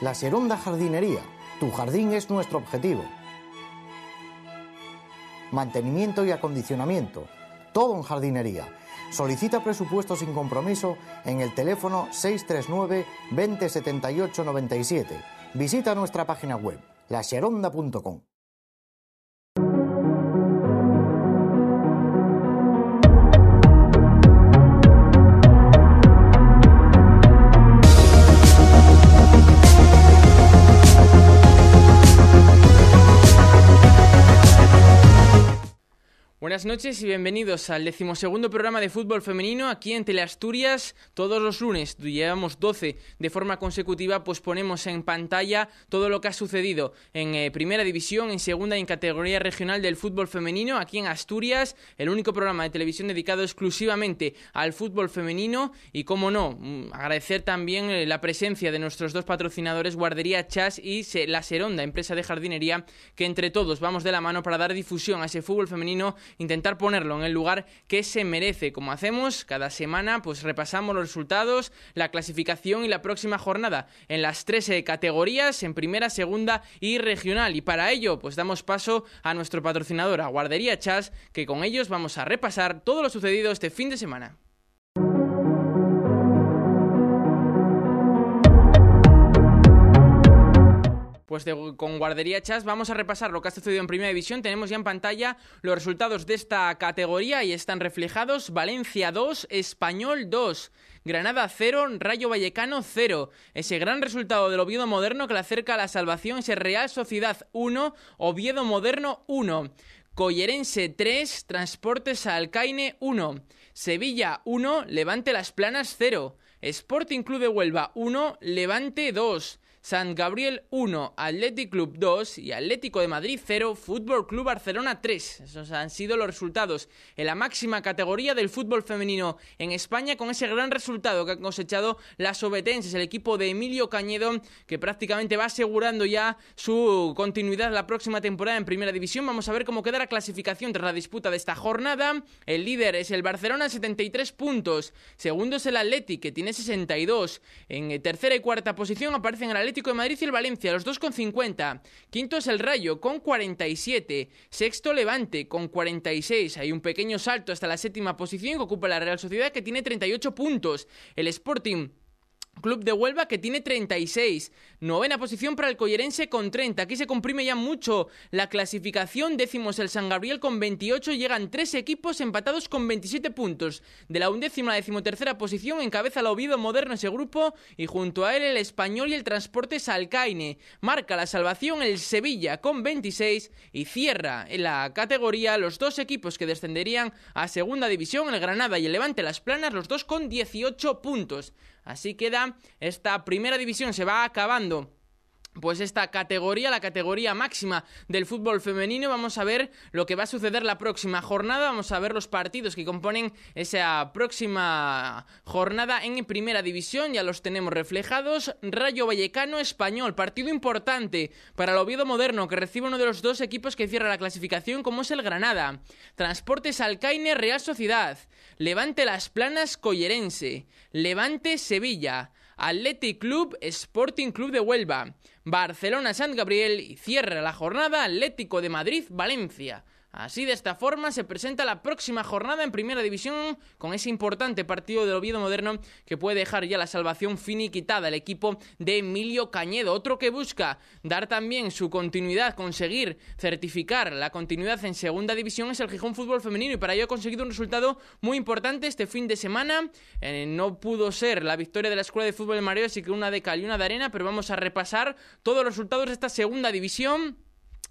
La Seronda Jardinería. Tu jardín es nuestro objetivo. Mantenimiento y acondicionamiento. Todo en jardinería. Solicita presupuesto sin compromiso en el teléfono 639 20 97. Visita nuestra página web, laseronda.com. Buenas noches y bienvenidos al decimosegundo programa de fútbol femenino aquí en Teleasturias. Todos los lunes, llevamos 12 de forma consecutiva, pues ponemos en pantalla todo lo que ha sucedido en eh, Primera División, en Segunda y en Categoría Regional del Fútbol Femenino aquí en Asturias. El único programa de televisión dedicado exclusivamente al fútbol femenino. Y como no, mm, agradecer también eh, la presencia de nuestros dos patrocinadores, Guardería Chas y La Seronda, empresa de jardinería, que entre todos vamos de la mano para dar difusión a ese fútbol femenino intentar ponerlo en el lugar que se merece, como hacemos cada semana, pues repasamos los resultados, la clasificación y la próxima jornada en las 13 eh, categorías, en primera, segunda y regional. Y para ello, pues damos paso a nuestro patrocinador, a Guardería Chas, que con ellos vamos a repasar todo lo sucedido este fin de semana. Pues, con Guardería Chas vamos a repasar lo que ha sucedido en Primera División. Tenemos ya en pantalla los resultados de esta categoría y están reflejados Valencia 2, Español 2. Granada 0, Rayo Vallecano 0. Ese gran resultado del Oviedo Moderno que le acerca a la salvación es Real Sociedad 1, Oviedo Moderno 1. Collerense 3, Transportes Alcaine 1. Sevilla 1, Levante Las Planas 0. Sporting Club de Huelva 1, Levante 2. San Gabriel 1, Athletic Club 2 y Atlético de Madrid 0, Fútbol Club Barcelona 3. Esos han sido los resultados en la máxima categoría del fútbol femenino en España con ese gran resultado que han cosechado las obetenses, el equipo de Emilio Cañedo que prácticamente va asegurando ya su continuidad la próxima temporada en Primera División. Vamos a ver cómo queda la clasificación tras la disputa de esta jornada. El líder es el Barcelona 73 puntos, segundo es el Athletic que tiene 62. En eh, tercera y cuarta posición aparecen el Atlético de Madrid y el Valencia, los dos con 50. Quinto es el Rayo, con 47. Sexto Levante, con 46. Hay un pequeño salto hasta la séptima posición que ocupa la Real Sociedad, que tiene 38 puntos. El Sporting Club de Huelva que tiene 36. Novena posición para el Collerense con 30. Aquí se comprime ya mucho la clasificación. Décimos el San Gabriel con 28. Llegan tres equipos empatados con 27 puntos. De la undécima a la decimotercera posición encabeza la Oviedo Moderno ese grupo y junto a él el Español y el Transportes Alcaine. Marca la salvación el Sevilla con 26 y cierra en la categoría los dos equipos que descenderían a segunda división, el Granada y el Levante Las Planas, los dos con 18 puntos. Así queda esta primera división, se va acabando pues esta categoría, la categoría máxima del fútbol femenino. Vamos a ver lo que va a suceder la próxima jornada, vamos a ver los partidos que componen esa próxima jornada en primera división, ya los tenemos reflejados. Rayo Vallecano Español, partido importante para el Oviedo Moderno, que recibe uno de los dos equipos que cierra la clasificación, como es el Granada. Transportes Alcaine Real Sociedad, Levante Las Planas Collerense, Levante Sevilla. Athletic Club Sporting Club de Huelva, Barcelona-San Gabriel y cierra la jornada Atlético de Madrid-Valencia. Así de esta forma se presenta la próxima jornada en Primera División con ese importante partido del Oviedo Moderno que puede dejar ya la salvación finiquitada al equipo de Emilio Cañedo, otro que busca dar también su continuidad, conseguir certificar la continuidad en Segunda División es el Gijón Fútbol Femenino y para ello ha conseguido un resultado muy importante este fin de semana. Eh, no pudo ser la victoria de la Escuela de Fútbol de Mareo, así que una de cal y una de arena, pero vamos a repasar todos los resultados de esta Segunda División.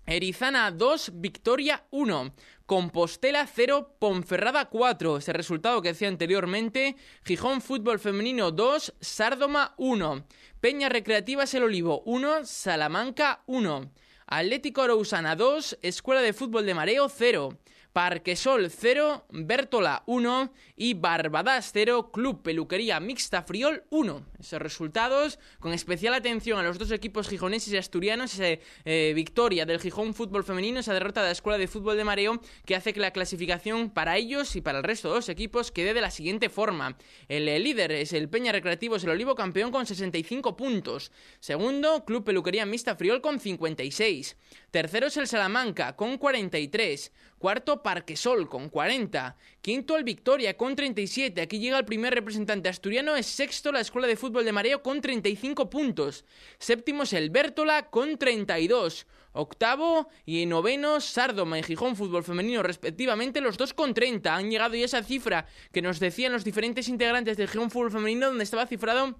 Erizana 2, Victoria 1. Compostela 0, Ponferrada 4. Ese resultado que decía anteriormente. Gijón Fútbol Femenino 2, Sárdoma 1. Peña Recreativas El Olivo 1, Salamanca 1. Atlético Arousana 2, Escuela de Fútbol de Mareo 0. Parquesol 0, Bertola 1 y Barbadas 0, Club Peluquería Mixta Friol 1. Esos resultados, con especial atención a los dos equipos gijoneses y asturianos, eh, victoria del Gijón Fútbol Femenino, esa derrota de la Escuela de Fútbol de Mareo, que hace que la clasificación para ellos y para el resto de los equipos quede de la siguiente forma. El, eh, líder es el Peña Recreativos, el Olivo Campeón con 65 puntos. Segundo, Club Peluquería Mixta Friol con 56. Tercero es el Salamanca con 43. Cuarto, Parquesol con 40. Quinto, el Victoria con 37. Aquí llega el primer representante asturiano. Es sexto, la Escuela de Fútbol de Mareo con 35 puntos. Séptimo es el Bértola con 32. Octavo y noveno, Sardoma y Gijón Fútbol Femenino, respectivamente, los dos con 30. Han llegado ya esa cifra que nos decían los diferentes integrantes del Gijón Fútbol Femenino, donde estaba cifrado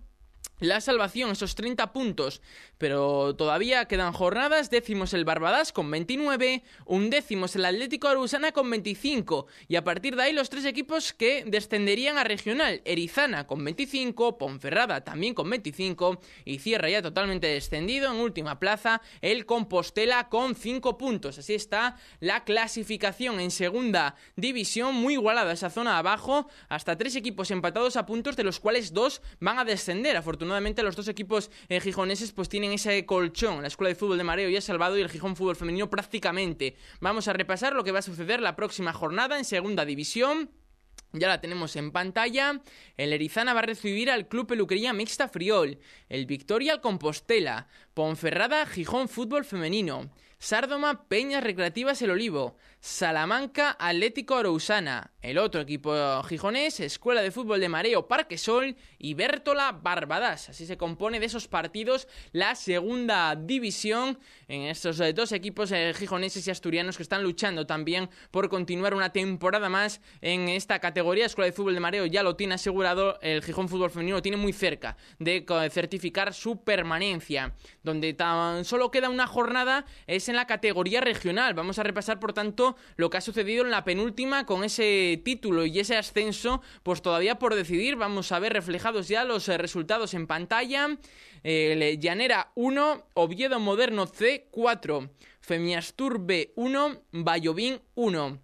la salvación, esos 30 puntos. Pero todavía quedan jornadas. Décimos el Barbadas con 29, undécimos el Atlético Arusana con 25. Y a partir de ahí los tres equipos que descenderían a regional. Erizana con 25, Ponferrada también con 25. Y cierra ya totalmente descendido en última plaza el Compostela con 5 puntos. Así está la clasificación en segunda división. Muy igualada esa zona abajo. Hasta tres equipos empatados a puntos de los cuales dos van a descender. Afortunadamente afortunadamente los dos equipos eh, gijoneses pues tienen ese colchón. La Escuela de Fútbol de Mareo ya ha salvado y el Gijón Fútbol Femenino prácticamente. Vamos a repasar lo que va a suceder la próxima jornada en Segunda División. Ya la tenemos en pantalla. El Erizana va a recibir al Club Peluquería Mixta Friol, el Victoria al Compostela, Ponferrada Gijón Fútbol Femenino, Sárdoma Peñas Recreativas El Olivo, Salamanca Atlético Arousana, el otro equipo gijonés, Escuela de Fútbol de Mareo Parquesol y Bértola Barbadas. Así se compone de esos partidos la segunda división en estos eh, dos equipos eh, gijoneses y asturianos que están luchando también por continuar una temporada más en esta categoría. Escuela de Fútbol de Mareo ya lo tiene asegurado, el Gijón Fútbol Femenino lo tiene muy cerca de certificar su permanencia. Donde tan solo queda una jornada es en la categoría regional. Vamos a repasar, por tanto, lo que ha sucedido en la penúltima con ese título y ese ascenso, pues todavía por decidir. Vamos a ver reflejados ya los eh, resultados en pantalla. Llanera 1, Oviedo Moderno C 4 Femiastur B 1, Bayobín 1.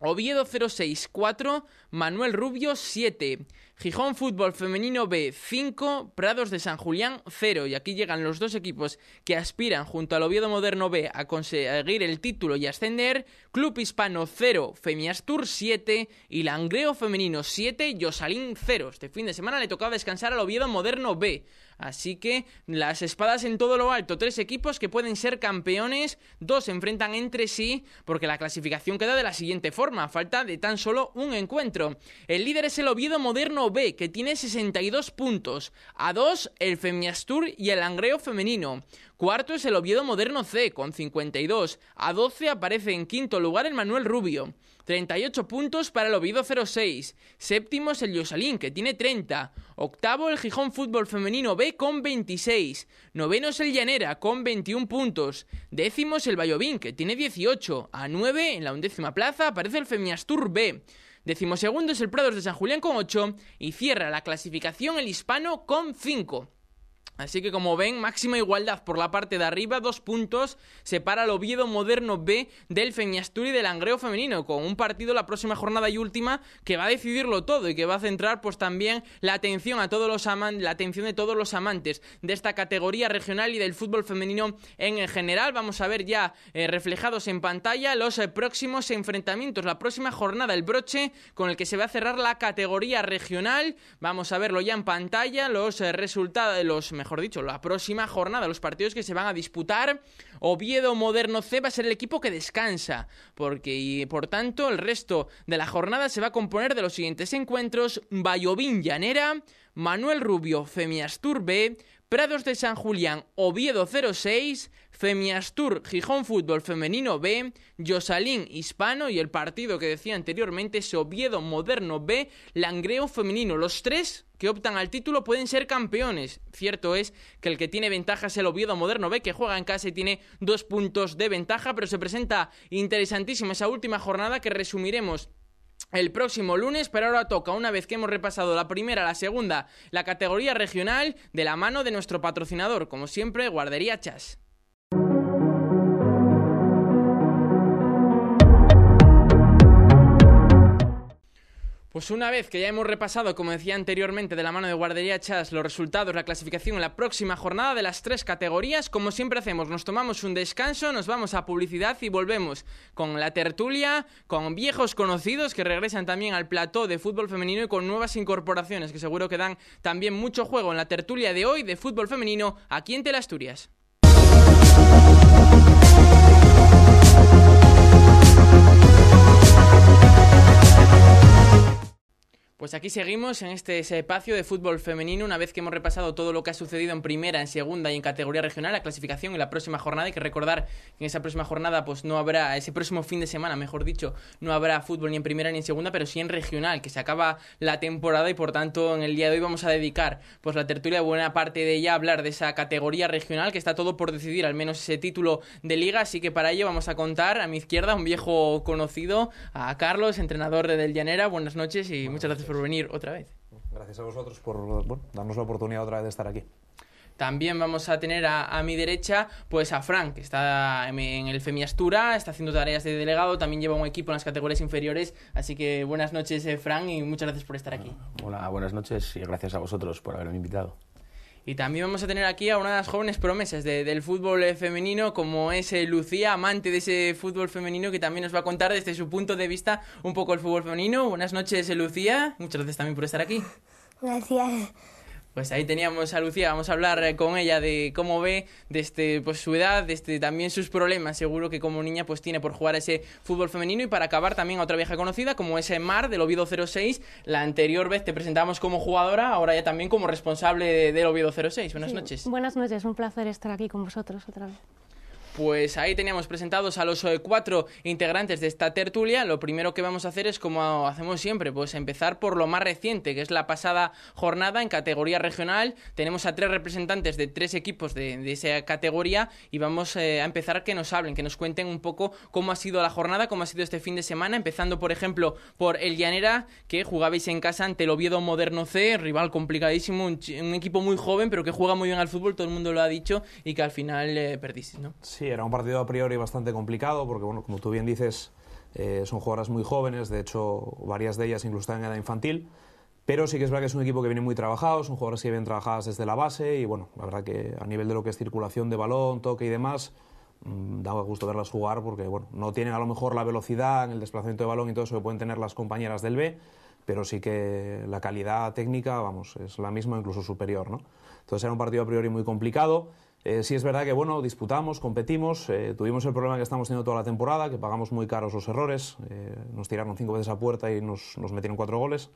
Oviedo 06 4 Manuel Rubio 7, Gijón Fútbol Femenino B 5, Prados de San Julián 0. Y aquí llegan los dos equipos que aspiran junto al Oviedo Moderno B a conseguir el título y ascender. Club Hispano 0, Femiastur 7 y Langreo Femenino 7, Yosalín 0. Este fin de semana le tocaba descansar al Oviedo Moderno B. Así que las espadas en todo lo alto, tres equipos que pueden ser campeones, dos se enfrentan entre sí porque la clasificación queda de la siguiente forma, falta de tan solo un encuentro. El líder es el Oviedo Moderno B, que tiene 62 puntos, a dos el Femiastur y el Angreo Femenino. Cuarto es el Oviedo Moderno C, con 52, a 12 aparece en quinto lugar el Manuel Rubio. 38 puntos para el Ovido 06. Séptimo es el Yosalín, que tiene 30. Octavo el Gijón Fútbol Femenino B con 26. Noveno es el Llanera con 21 puntos. Décimo es el Bayovín, que tiene 18. A 9, en la undécima plaza, aparece el Femiastur B. Decimosegundo es el Prados de San Julián con 8 y cierra la clasificación el Hispano con 5. Así que como ven, máxima igualdad por la parte de arriba, dos puntos, separa el Oviedo Moderno B del Feñasturi del Angreo Femenino, con un partido la próxima jornada y última que va a decidirlo todo y que va a centrar pues también la atención a todos los la atención de todos los amantes de esta categoría regional y del fútbol femenino en general. Vamos a ver ya eh, reflejados en pantalla los eh, próximos enfrentamientos, la próxima jornada, el broche con el que se va a cerrar la categoría regional. Vamos a verlo ya en pantalla, los eh, resultados de los mejor dicho, la próxima jornada, los partidos que se van a disputar. Oviedo Moderno C va a ser el equipo que descansa, porque y por tanto el resto de la jornada se va a componer de los siguientes encuentros: Bayovín Llanera, Manuel Rubio Femiastur B, Prados de San Julián, Oviedo 06, Femiastur, Gijón Fútbol Femenino B, Yosalín Hispano y el partido que decía anteriormente es Oviedo Moderno B, Langreo Femenino. Los tres que optan al título pueden ser campeones. Cierto es que el que tiene ventaja es el Oviedo Moderno B, que juega en casa y tiene dos puntos de ventaja, pero se presenta interesantísima esa última jornada que resumiremos el próximo lunes, pero ahora toca, una vez que hemos repasado la primera, la segunda, la categoría regional, de la mano de nuestro patrocinador, como siempre, Guardería Chas. Pues una vez que ya hemos repasado, como decía anteriormente, de la mano de Guardería Chas, los resultados, la clasificación, en la próxima jornada de las tres categorías, como siempre hacemos, nos tomamos un descanso, nos vamos a publicidad y volvemos con la tertulia, con viejos conocidos que regresan también al plató de fútbol femenino y con nuevas incorporaciones que seguro que dan también mucho juego en la tertulia de hoy de fútbol femenino aquí en Telasturias. Asturias. Pues aquí seguimos en este espacio de fútbol femenino, una vez que hemos repasado todo lo que ha sucedido en primera, en segunda y en categoría regional, la clasificación y la próxima jornada. Hay que recordar que en esa próxima jornada, pues no habrá, ese próximo fin de semana, mejor dicho, no habrá fútbol ni en primera ni en segunda, pero sí en regional, que se acaba la temporada y por tanto en el día de hoy vamos a dedicar pues la tertulia buena parte de ella a hablar de esa categoría regional, que está todo por decidir, al menos ese título de liga. Así que para ello vamos a contar a mi izquierda un viejo conocido, a Carlos, entrenador del Llanera. Buenas noches y muchas gracias por venir otra vez. Gracias a vosotros por darnos la oportunidad otra vez de estar aquí. También vamos a tener a, a, mi derecha pues a Frank, que está en, el el Femiastura, está haciendo tareas de delegado, también lleva un equipo en las categorías inferiores. Así que buenas noches, eh, Frank, y muchas gracias por estar aquí. Hola, buenas noches y gracias a vosotros por haberme invitado. Y también vamos a tener aquí a una de las jóvenes promesas del fútbol eh, femenino, como es eh, Lucía, amante de ese fútbol femenino, que también nos va a contar desde su punto de vista un poco el fútbol femenino. Buenas noches, eh, Lucía. Muchas gracias también por estar aquí. Gracias. Pues ahí teníamos a Lucía, vamos a hablar eh, con ella de cómo ve desde este, pues, su edad, desde este, también sus problemas, seguro que como niña pues tiene por jugar ese fútbol femenino y para acabar también a otra vieja conocida como ese eh, Mar del Oviedo 06, la anterior vez te presentamos como jugadora, ahora ya también como responsable del Oviedo 06. Buenas noches. Buenas noches, un placer estar aquí con vosotros otra vez. Pues ahí teníamos presentados a los eh, cuatro integrantes de esta tertulia. Lo primero que vamos a hacer es, como hacemos siempre, pues empezar por lo más reciente, que es la pasada jornada en categoría regional. Tenemos a tres representantes de tres equipos de, esa categoría y vamos eh, a empezar que nos hablen, que nos cuenten un poco cómo ha sido la jornada, cómo ha sido este fin de semana, empezando por ejemplo por el Llanera, que jugabais en casa ante el Oviedo Moderno C, rival complicadísimo, un, equipo muy joven, pero que juega muy bien al fútbol, todo el mundo lo ha dicho, y que al final eh, perdís, ¿no? Sí era un partido a priori bastante complicado porque, bueno, como tú bien dices, eh, son jugadoras muy jóvenes, de hecho varias de ellas incluso están en edad infantil, pero sí que es verdad que es un equipo que viene muy trabajado, son jugadoras que vienen trabajadas desde la base y bueno, la verdad que a nivel de lo que es circulación de balón, toque y demás, mm, daba da gusto verlas jugar porque bueno, no tienen a lo mejor la velocidad en el desplazamiento de balón y todo eso que pueden tener las compañeras del B, pero sí que la calidad técnica, vamos, es la misma, incluso superior, ¿no? Entonces era un partido a priori muy complicado. Eh, sí es verdad que bueno, disputamos, competimos, eh, tuvimos el problema que estamos teniendo toda la temporada, que pagamos muy caros los errores, eh, nos tiraron cinco veces a puerta y nos, metieron cuatro goles.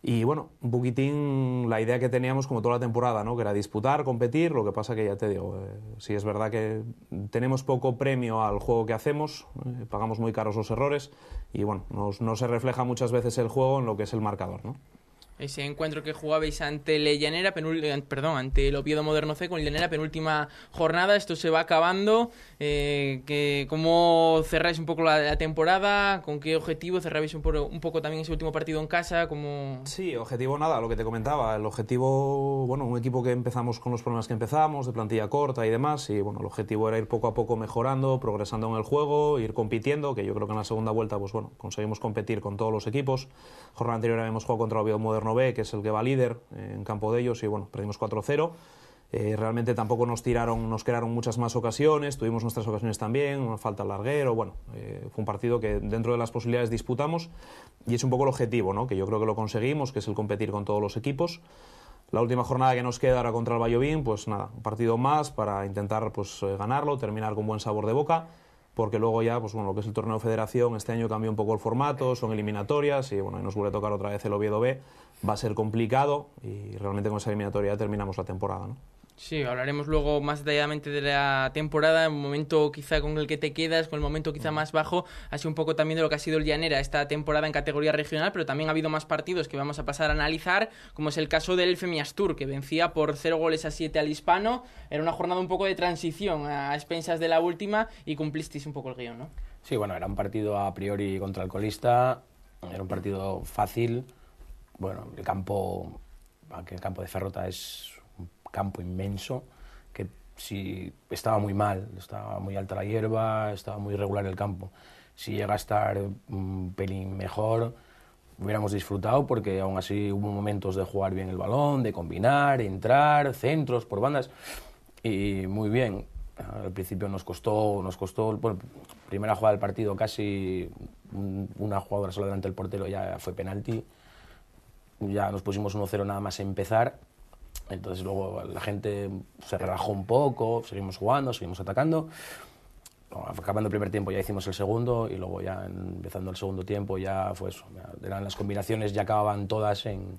Y bueno, un poquitín la idea que teníamos como toda la temporada, ¿no? que era disputar, competir, lo que pasa que ya te digo, eh, sí es verdad que tenemos poco premio al juego que hacemos, pagamos muy caros los errores y bueno, no se refleja muchas veces el juego en lo que es el marcador. ¿no? Ese encuentro que jugabais ante Llanera, eh, perdón, ante el Oviedo Moderno C con Llanera, penúltima jornada, esto se va acabando. Eh, que, ¿Cómo cerráis un poco la, temporada? ¿Con qué objetivo cerráis un, poco, también ese último partido en casa? ¿Cómo... Sí, objetivo nada, lo que te comentaba. El objetivo, bueno, un equipo que empezamos con los problemas que empezamos, de plantilla corta y demás, y bueno, el objetivo era ir poco a poco mejorando, progresando en el juego, ir compitiendo, que yo creo que en la segunda vuelta, pues bueno, conseguimos competir con todos los equipos. Jornada anterior habíamos jugado contra el Oviedo Moderno que es el que va líder eh, en campo de ellos, y bueno, perdimos 4-0. Eh, realmente tampoco nos tiraron, nos crearon muchas más ocasiones, tuvimos nuestras ocasiones también, una falta al larguero, bueno, eh, fue un partido que dentro de las posibilidades disputamos y es un poco el objetivo, ¿no? que yo creo que lo conseguimos, que es el competir con todos los equipos. La última jornada que nos queda ahora contra el Bayobín, pues nada, un partido más para intentar pues, ganarlo, terminar con buen sabor de boca, porque luego ya, pues bueno, lo que es el torneo de federación, este año cambió un poco el formato, son eliminatorias y bueno, nos vuelve a tocar otra vez el Oviedo B, va a ser complicado y realmente con esa eliminatoria terminamos la temporada. ¿no? Sí, hablaremos luego más detalladamente de la temporada, en un momento quizá con el que te quedas, con el momento quizá más bajo, así un poco también de lo que ha sido el Llanera esta temporada en categoría regional, pero también ha habido más partidos que vamos a pasar a analizar, como es el caso del Femiastur, que vencía por 0 goles a 7 al Hispano, era una jornada un poco de transición a expensas de la última y cumplisteis un poco el guión, ¿no? Sí, bueno, era un partido a priori contra el colista, era un partido fácil, bueno, el campo, el campo de Ferrota es un campo inmenso que si estaba muy mal, estaba muy alta la hierba, estaba muy irregular el campo. Si llega a estar un pelín mejor, hubiéramos disfrutado porque aún así hubo momentos de jugar bien el balón, de combinar, entrar, centros por bandas y muy bien. Al principio nos costó, nos costó, primera jugada del partido casi una jugadora solo delante del portero ya fue penalti ya nos pusimos 1-0 nada más empezar. Entonces luego la gente se relajó un poco, seguimos jugando, seguimos atacando. Acabando el primer tiempo ya hicimos el segundo y luego ya empezando el segundo tiempo ya fue pues, eso. eran las combinaciones ya acababan todas en,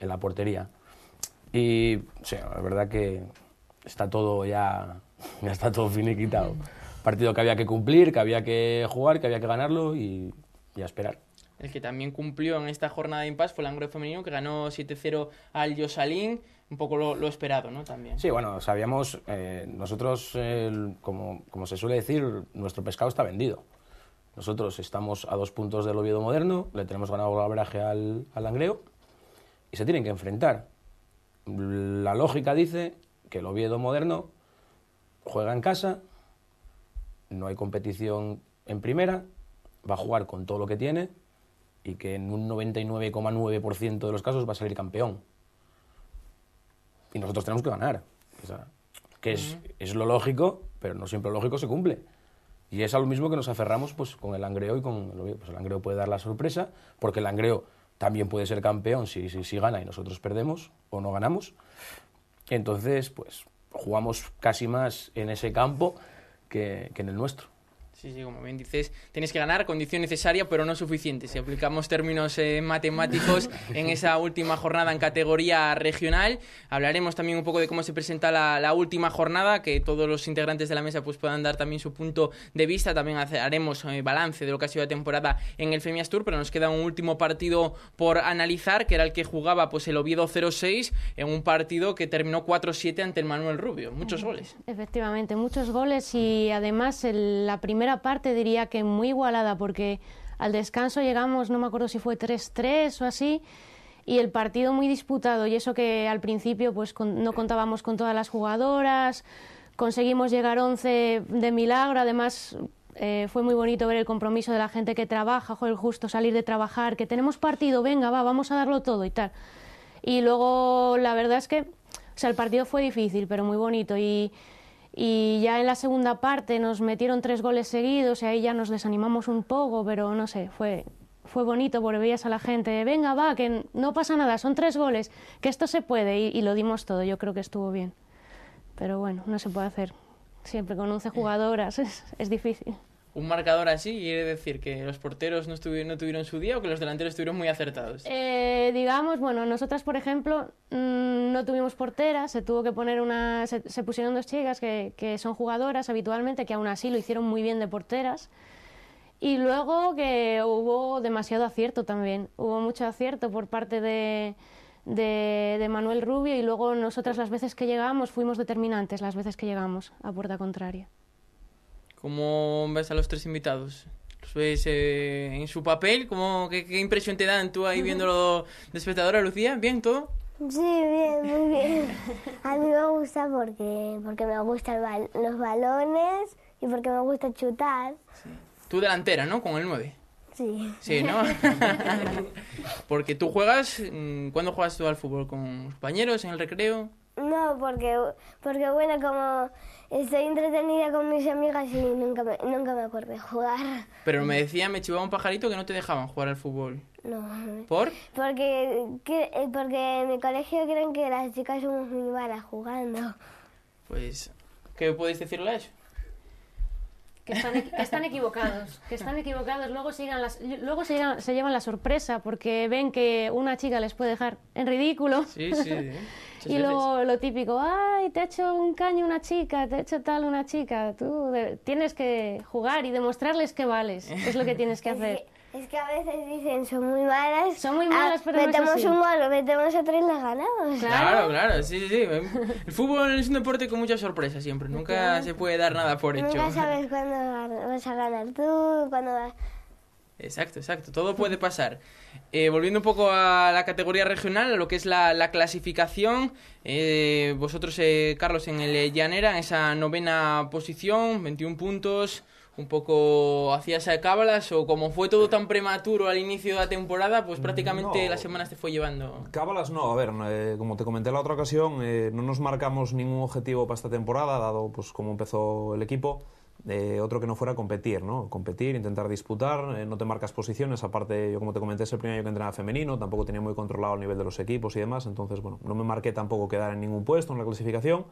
la portería. Y sí, la verdad que está todo ya, está todo finiquitado. Partido que había que cumplir, que había que jugar, que había que ganarlo y, y a esperar el que también cumplió en esta jornada de impas fue el angreo Femenino, que ganó 7-0 al Yosalín, un poco lo, esperado, ¿no? También. Sí, bueno, sabíamos, eh, nosotros, como, se suele decir, nuestro pescado está vendido. Nosotros estamos a dos puntos del Oviedo Moderno, le tenemos ganado el abraje al, al y se tienen que enfrentar. La lógica dice que el Oviedo Moderno juega en casa, no hay competición en primera, va a jugar con todo lo que tiene, y que en un 99,9% de los casos va a salir campeón. Y nosotros tenemos que ganar. que es, es, lo lógico, pero no siempre lo lógico se cumple. Y es a lo mismo que nos aferramos pues, con el Angreo. y con el pues Angreo puede dar la sorpresa, porque el Angreo también puede ser campeón si, si, si gana y nosotros perdemos o no ganamos. Entonces, pues jugamos casi más en ese campo que, que en el nuestro. Sí, sí, como bien dices, tienes que ganar, condición necesaria, pero no suficiente. Si aplicamos términos eh, matemáticos en esa última jornada en categoría regional, hablaremos también un poco de cómo se presenta la, última jornada, que todos los integrantes de la mesa pues puedan dar también su punto de vista. También haremos eh, balance de lo que ha sido la temporada en el Femias Tour, pero nos queda un último partido por analizar, que era el que jugaba pues el Oviedo 0-6 en un partido que terminó 4-7 ante el Manuel Rubio. Muchos goles. Efectivamente, muchos goles y además la primera primera parte diría que muy igualada porque al descanso llegamos, no me acuerdo si fue 3-3 o así, y el partido muy disputado y eso que al principio pues no contábamos con todas las jugadoras, conseguimos llegar 11 de milagro, además eh, fue muy bonito ver el compromiso de la gente que trabaja, el justo salir de trabajar, que tenemos partido, venga, va, vamos a darlo todo y tal. Y luego la verdad es que, el partido fue difícil, pero muy bonito y y ya en la segunda parte nos metieron tres goles seguidos y ahí ya nos desanimamos un poco, pero no sé, fue, fue bonito porque veías a la gente, venga, va, que no pasa nada, son tres goles, que esto se puede y, y lo dimos todo, yo creo que estuvo bien. Pero bueno, no se puede hacer siempre con 11 jugadoras, es, es difícil un marcador así quiere decir que los porteros no, estuvieron, tuvieron su día o que los delanteros estuvieron muy acertados? Eh, digamos, bueno, nosotras, por ejemplo, mm, no tuvimos porteras, se tuvo que poner una. Se, pusieron dos chicas que, son jugadoras habitualmente, que aún así lo hicieron muy bien de porteras. Y luego que hubo demasiado acierto también. Hubo mucho acierto por parte de, de, de Manuel Rubio y luego nosotras las veces que llegamos fuimos determinantes, las veces que llegamos a puerta contraria. ¿Cómo ves a los tres invitados? ¿Los ves eh, en su papel? ¿Cómo, qué, impresión te dan tú ahí viéndolo de espectadora, Lucía? ¿Bien todo? Sí, bien, muy bien. A mí me gusta porque, porque me gustan los balones y porque me gusta chutar. Tú delantera, ¿no? Con el 9. Sí. Sí, ¿no? porque tú juegas, mm, ¿cuándo juegas tú al fútbol? ¿Con compañeros en el recreo? No, porque, porque bueno, como Estoy entretenida con mis amigas y nunca me, nunca me acuerdo de jugar. Pero me decía, me chivaba un pajarito que no te dejaban jugar al fútbol. No. ¿Por? Porque, eh, porque en mi colegio creen que las chicas somos muy malas jugando. Pues, ¿qué podéis decirles? Que están, equivocados, que están equivocados, luego, sigan las, luego se, llevan la sorpresa porque ven que una chica les puede dejar en ridículo. Sí, sí. y luego lo típico, ay, te ha hecho un caño una chica, te ha hecho tal una chica. Tú tienes que jugar y demostrarles que vales. Es lo que tienes que hacer. Es que a veces dicen, son muy malas. Son muy malas, ah, pero Metemos un gol, metemos a tres, la ganamos. Claro, claro, sí, sí, sí. El fútbol es un deporte con muchas sorpresas siempre. Nunca se puede dar nada por hecho. Nunca sabes cuándo vas a ganar tú, cuándo vas... Exacto, exacto. Todo puede pasar. Eh, volviendo un poco a la categoría regional, a lo que es la, clasificación, eh, vosotros, eh, Carlos, en el Llanera, en esa novena posición, 21 puntos, un poco hacia hacías cábalas, o como fue todo tan prematuro al inicio de la temporada, pues prácticamente la semana se fue llevando. Cábalas no, a ver, como te comenté la otra ocasión, no nos marcamos ningún objetivo para esta temporada, dado pues cómo empezó el equipo otro que no fuera competir, ¿no? Competir, intentar disputar, eh, no te marcas posiciones, aparte yo como te comenté es el primer año que entrenaba femenino, tampoco tenía muy controlado el nivel de los equipos y demás, entonces bueno, no me marqué tampoco quedar en ningún puesto en la clasificación,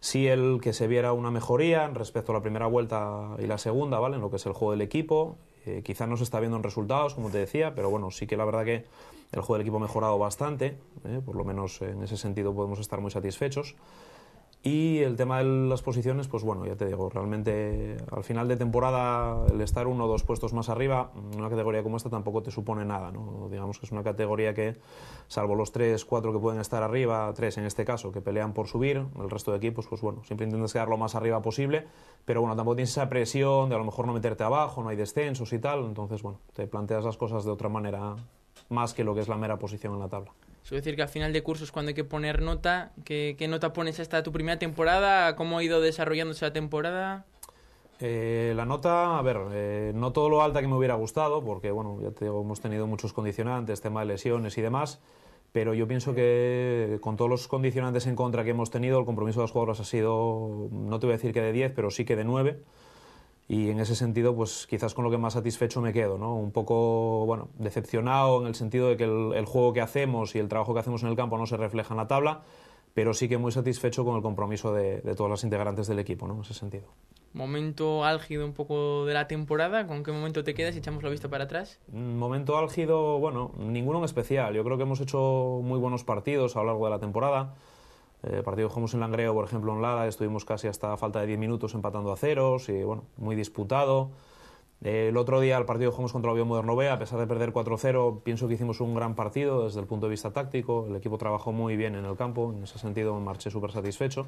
sí el que se viera una mejoría respecto a la primera vuelta y la segunda, ¿vale? En lo que es el juego del equipo, Quizás eh, quizá no se está viendo en resultados, como te decía, pero bueno, sí que la verdad que el juego del equipo ha mejorado bastante, ¿eh? por lo menos en ese sentido podemos estar muy satisfechos. Y el tema de las posiciones, pues bueno, ya te digo, realmente al final de temporada el estar uno o dos puestos más arriba, una categoría como esta tampoco te supone nada, ¿no? Digamos que es una categoría que, salvo los tres, cuatro que pueden estar arriba, tres en este caso, que pelean por subir, el resto de equipos, pues bueno, siempre intentas quedar lo más arriba posible, pero bueno, tampoco tienes esa presión de a lo mejor no meterte abajo, no hay descensos y tal, entonces bueno, te planteas las cosas de otra manera más que lo que es la mera posición en la tabla. Suele decir que al final de curso es cuando hay que poner nota. ¿Qué, qué nota pones esta tu primera temporada? ¿Cómo ha ido desarrollándose la temporada? Eh, la nota, a ver, eh, no todo lo alta que me hubiera gustado, porque bueno, ya te hemos tenido muchos condicionantes, tema de lesiones y demás, pero yo pienso que con todos los condicionantes en contra que hemos tenido, el compromiso de los jugadores ha sido, no te voy a decir que de 10, pero sí que de 9 y en ese sentido, pues quizás con lo que más satisfecho me quedo, ¿no? Un poco, bueno, decepcionado en el sentido de que el, juego que hacemos y el trabajo que hacemos en el campo no se refleja en la tabla, pero sí que muy satisfecho con el compromiso de, de todas las integrantes del equipo, ¿no? En ese sentido. Momento álgido un poco de la temporada, ¿con qué momento te quedas? Echamos la vista para atrás. Mm, momento álgido, bueno, ninguno en especial. Yo creo que hemos hecho muy buenos partidos a lo largo de la temporada. El eh, partido que jugamos en Langreo, por ejemplo, en Lada, estuvimos casi hasta falta de 10 minutos empatando a ceros y bueno, muy disputado. Eh, el otro día, el partido que jugamos contra el Moderno B, a pesar de perder 4-0, pienso que hicimos un gran partido desde el punto de vista táctico. El equipo trabajó muy bien en el campo, en ese sentido me marché súper satisfecho.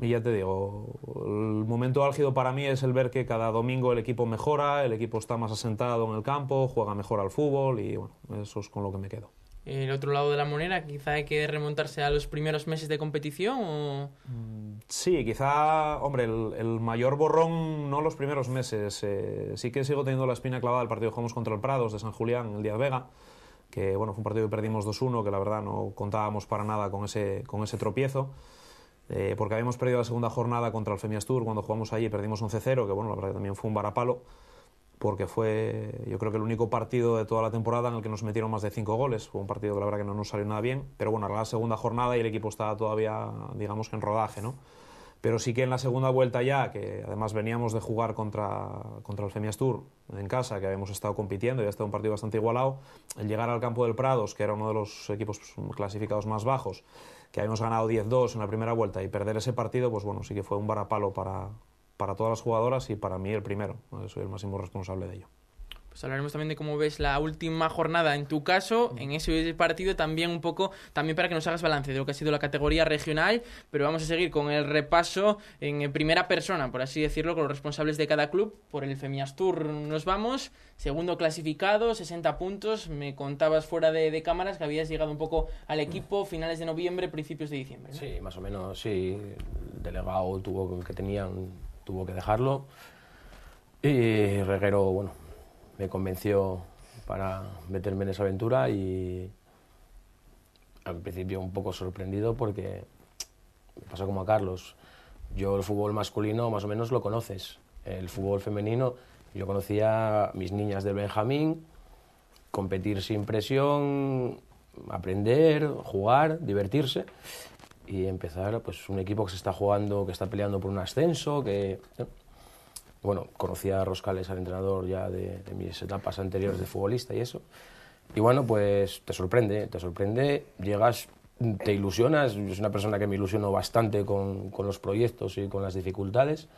Y ya te digo, el momento álgido para mí es el ver que cada domingo el equipo mejora, el equipo está más asentado en el campo, juega mejor al fútbol y bueno, eso es con lo que me quedo el otro lado de la moneda, quizá hay que remontarse a los primeros meses de competición mm, Sí, quizá, hombre, el, mayor borrón no los primeros meses. Eh, sí que sigo teniendo la espina clavada del partido que jugamos contra el Prados de San Julián el día de Vega, que bueno, fue un partido que perdimos 2-1, que la verdad no contábamos para nada con ese, con ese tropiezo. Eh, porque habíamos perdido la segunda jornada contra el Tour cuando jugamos allí, perdimos 11-0, que bueno, la verdad también fue un varapalo porque fue yo creo que el único partido de toda la temporada en el que nos metieron más de cinco goles. Fue un partido que la verdad que no nos salió nada bien, pero bueno, era la segunda jornada y el equipo estaba todavía, digamos que en rodaje, ¿no? Pero sí que en la segunda vuelta ya, que además veníamos de jugar contra, contra el Femias Tour en casa, que habíamos estado compitiendo y ha estado un partido bastante igualado, el llegar al campo del Prados, que era uno de los equipos pues, clasificados más bajos, que habíamos ganado 10-2 en la primera vuelta y perder ese partido, pues bueno, sí que fue un varapalo para, para todas las jugadoras y para mí el primero. Soy el máximo responsable de ello. Pues hablaremos también de cómo ves la última jornada en tu caso, mm. en ese partido también un poco, también para que nos hagas balance de lo que ha sido la categoría regional, pero vamos a seguir con el repaso en eh, primera persona, por así decirlo, con los responsables de cada club. Por el Tour nos vamos, segundo clasificado, 60 puntos, me contabas fuera de, cámaras que habías llegado un poco al equipo mm. finales de noviembre, principios de diciembre. Sí, más o menos, sí, delegado tuvo que tenían tuvo que dejarlo. Y Reguero, bueno, me convenció para meterme en esa aventura y al principio un poco sorprendido porque me pasa como a Carlos. Yo el fútbol masculino más o menos lo conoces. El fútbol femenino yo conocía mis niñas del Benjamín, competir sin presión, aprender, jugar, divertirse y empezar pues un equipo que se está jugando, que está peleando por un ascenso, que eh, bueno, conocía a Roscales al entrenador ya de, mis etapas anteriores de futbolista y eso. Y bueno, pues te sorprende, te sorprende, llegas, te ilusionas, es una persona que me ilusionó bastante con, con los proyectos y con las dificultades.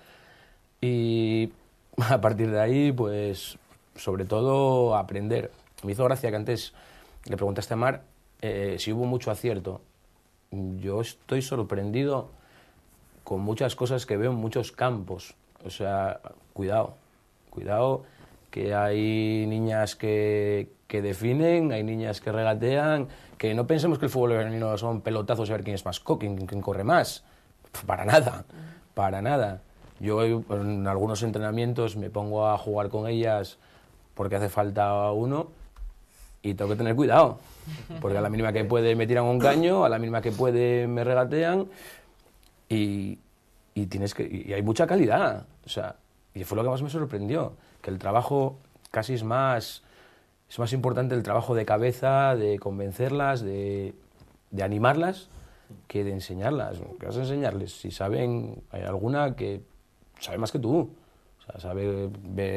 Y a partir de ahí, pues sobre todo aprender. Me hizo gracia que antes le preguntaste a Mar eh, si hubo mucho acierto yo estoy sorprendido con muchas cosas que veo en muchos campos. O sea, cuidado, cuidado, que hay niñas que, definen, hay niñas que regatean, que no pensemos que el fútbol es son pelotazos a ver quién es más quién, quién corre más. Para nada, para nada. Yo en algunos entrenamientos me pongo a jugar con ellas porque hace falta uno y tengo que tener cuidado. Porque a la mínima que puede me tiran un caño, a la mínima que puede me regatean. Y, y tienes que, y hay mucha calidad. O sea, y fue lo que más me sorprendió. Que el trabajo casi es más. Es más importante el trabajo de cabeza, de convencerlas, de, de animarlas, que de enseñarlas. ¿Qué vas a enseñarles? Si saben, hay alguna que sabe más que tú. O sabe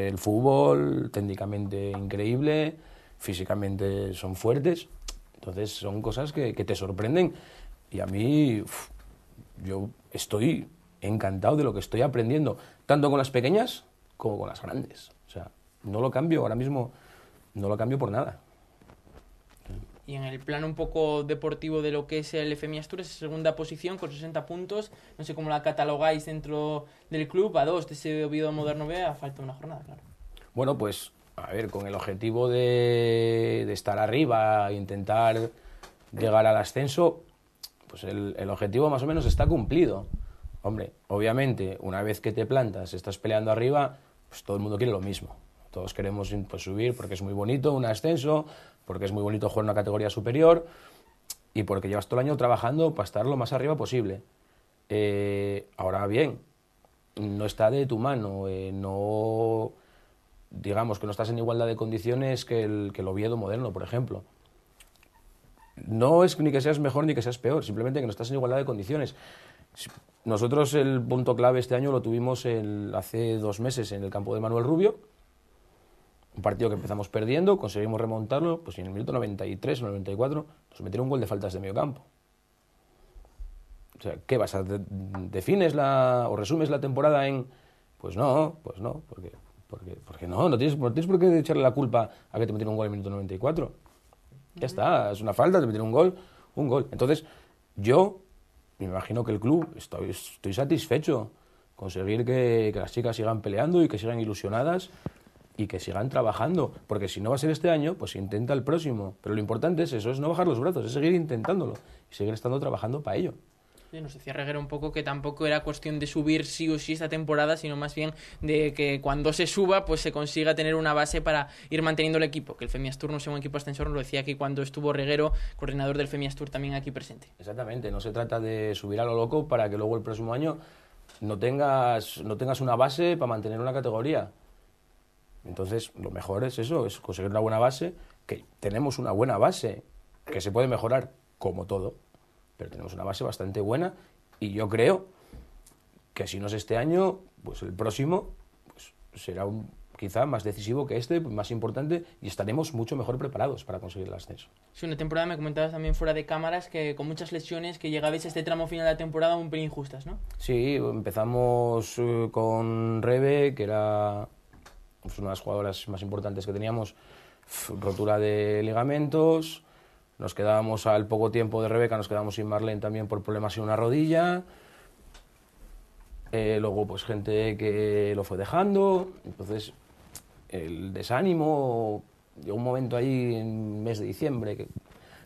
el fútbol, técnicamente increíble, físicamente son fuertes. Entonces son cosas que, te sorprenden y a mí yo estoy encantado de lo que estoy aprendiendo, tanto con las pequeñas como con las grandes. O sea, no lo cambio ahora mismo, no lo cambio por nada. Y en el plano un poco deportivo de lo que es el FMI Asturias, segunda posición con 60 puntos. No sé cómo la catalogáis dentro del club, a dos de ese Oviedo Moderno B, falta una jornada, claro. Bueno, pues a ver, con el objetivo de, estar arriba, intentar llegar al ascenso, pues el, objetivo más o menos está cumplido. Hombre, obviamente, una vez que te plantas, estás peleando arriba, pues todo el mundo quiere lo mismo. Todos queremos pues, subir porque es muy bonito un ascenso, porque es muy bonito jugar en una categoría superior y porque llevas todo el año trabajando para estar lo más arriba posible. Eh, ahora bien, no está de tu mano, eh, no digamos que no estás en igualdad de condiciones que el, que Oviedo moderno, por ejemplo. No es ni que seas mejor ni que seas peor, simplemente que no estás en igualdad de condiciones. Nosotros el punto clave este año lo tuvimos hace dos meses en el campo de Manuel Rubio, un partido que empezamos perdiendo, conseguimos remontarlo, pues en el minuto 93 o 94 nos metieron un gol de faltas de medio campo. O sea, ¿qué vas a defines o resumes la temporada en pues no, pues no, porque porque, porque no, no tienes, por qué echarle la culpa a que te metieron un gol en el minuto 94. Ya está, es una falta, te metieron un gol, un gol. Entonces, yo me imagino que el club, estoy, estoy satisfecho. Conseguir que, que las chicas sigan peleando y que sigan ilusionadas y que sigan trabajando. Porque si no va a ser este año, pues intenta el próximo. Pero lo importante es eso, es no bajar los brazos, es seguir intentándolo y seguir estando trabajando para ello nos decía Reguero un poco que tampoco era cuestión de subir sí o sí esta temporada, sino más bien de que cuando se suba, pues se consiga tener una base para ir manteniendo el equipo. Que el Femiastur no sea un equipo ascensor, lo decía aquí cuando estuvo Reguero, coordinador del Femiastur, también aquí presente. Exactamente, no se trata de subir a lo loco para que luego el próximo año no tengas, no tengas una base para mantener una categoría. Entonces, lo mejor es eso, es conseguir una buena base, que tenemos una buena base, que se puede mejorar como todo pero tenemos una base bastante buena y yo creo que si no es este año, pues el próximo pues será un, quizá más decisivo que este, más importante, y estaremos mucho mejor preparados para conseguir el ascenso. Sí, una temporada, me comentabas también fuera de cámaras, que con muchas lesiones que llegabais a este tramo final de la temporada un pelín justas, ¿no? Sí, empezamos eh, con Rebe, que era pues, una de las jugadoras más importantes que teníamos, rotura de ligamentos, nos quedábamos al poco tiempo de Rebeca, nos quedamos sin Marlene también por problemas en una rodilla. Eh, luego, pues gente que lo fue dejando. Entonces, el desánimo, llegó un momento ahí en mes de diciembre.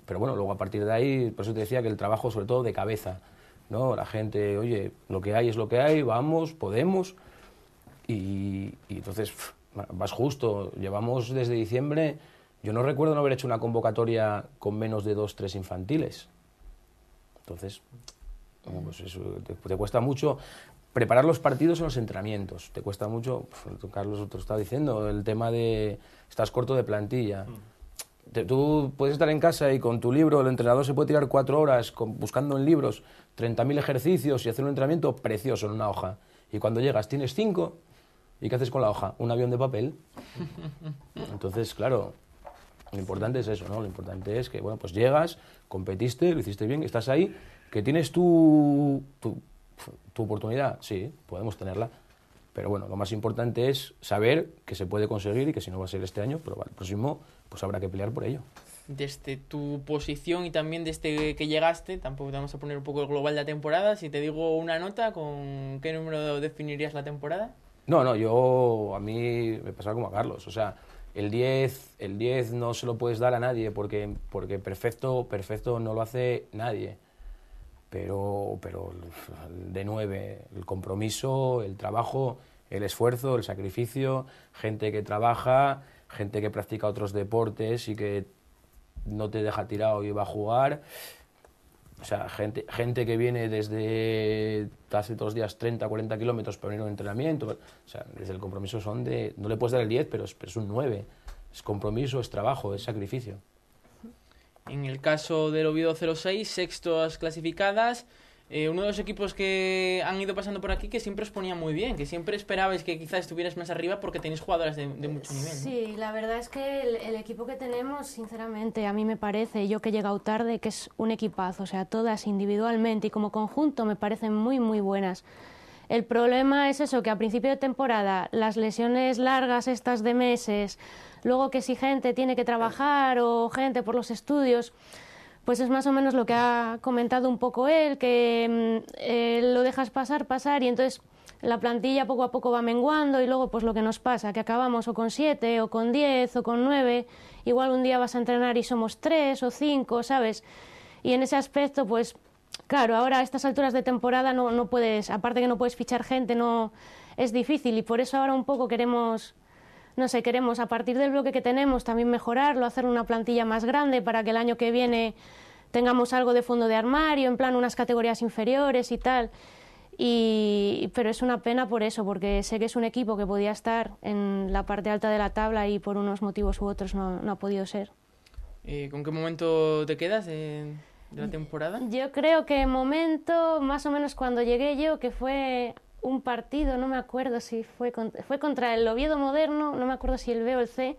pero bueno, luego a partir de ahí, por eso te decía que el trabajo, sobre todo de cabeza. ¿no? La gente, oye, lo que hay es lo que hay, vamos, podemos. Y, entonces, más vas justo. Llevamos desde diciembre yo no recuerdo no haber hecho una convocatoria con menos de dos, tres infantiles. Entonces, pues te, cuesta mucho preparar los partidos en los entrenamientos. Te cuesta mucho, pues, Carlos te lo estaba diciendo, el tema de estás corto de plantilla. Mm. tú puedes estar en casa y con tu libro, el entrenador se puede tirar cuatro horas buscando en libros 30.000 ejercicios y hacer un entrenamiento precioso en una hoja. Y cuando llegas tienes cinco, ¿y qué haces con la hoja? Un avión de papel. Entonces, claro, lo importante es eso, ¿no? Lo importante es que, bueno, pues llegas, competiste, lo hiciste bien, estás ahí, que tienes tu, tu, oportunidad, sí, podemos tenerla, pero bueno, lo más importante es saber que se puede conseguir y que si no va a ser este año, pero el próximo, pues habrá que pelear por ello. Desde tu posición y también desde que llegaste, tampoco te vamos a poner un poco el global de la temporada. Si te digo una nota, ¿con qué número definirías la temporada? No, no, yo a mí me pasaba como a Carlos. O sea, el 10, el 10 no se lo puedes dar a nadie porque, porque perfecto, perfecto no lo hace nadie. Pero, pero de 9, el compromiso, el trabajo, el esfuerzo, el sacrificio, gente que trabaja, gente que practica otros deportes y que no te deja tirado y va a jugar. O sea, gente, gente que viene desde hace dos días 30, 40 kilómetros para venir a un entrenamiento. O sea, desde el compromiso son de. No le puedes dar el 10, pero es, un 9. Es compromiso, es trabajo, es sacrificio. En el caso del Oviedo 06, sextos clasificadas, eh, uno de los equipos que han ido pasando por aquí que siempre os ponía muy bien, que siempre esperabais que quizás estuvierais más arriba porque tenéis jugadoras de, mucho nivel. Sí, la verdad es que el, el, equipo que tenemos, sinceramente, a mí me parece, yo que he llegado tarde, que es un equipazo, o sea, todas individualmente y como conjunto me parecen muy, muy buenas. El problema es eso, que a principio de temporada las lesiones largas estas de meses, luego que si gente tiene que trabajar o gente por los estudios, pues es más o menos lo que ha comentado un poco él, que mm, eh, lo dejas pasar, pasar y entonces la plantilla poco a poco va menguando y luego pues lo que nos pasa, que acabamos o con siete o con diez o con nueve, igual un día vas a entrenar y somos tres o cinco, ¿sabes? Y en ese aspecto pues claro, ahora a estas alturas de temporada no, no puedes, aparte que no puedes fichar gente, no es difícil y por eso ahora un poco queremos no sé, queremos a partir del bloque que tenemos también mejorarlo, hacer una plantilla más grande para que el año que viene tengamos algo de fondo de armario, en plan unas categorías inferiores y tal. pero es una pena por eso, porque sé que es un equipo que podía estar en la parte alta de la tabla y por unos motivos u otros no, ha podido ser. ¿Y eh, con qué momento te quedas de, de la temporada? Yo creo que momento, más o menos cuando llegué yo, que fue un partido, no me acuerdo si fue contra, fue contra el Oviedo Moderno, no me acuerdo si el B o el C,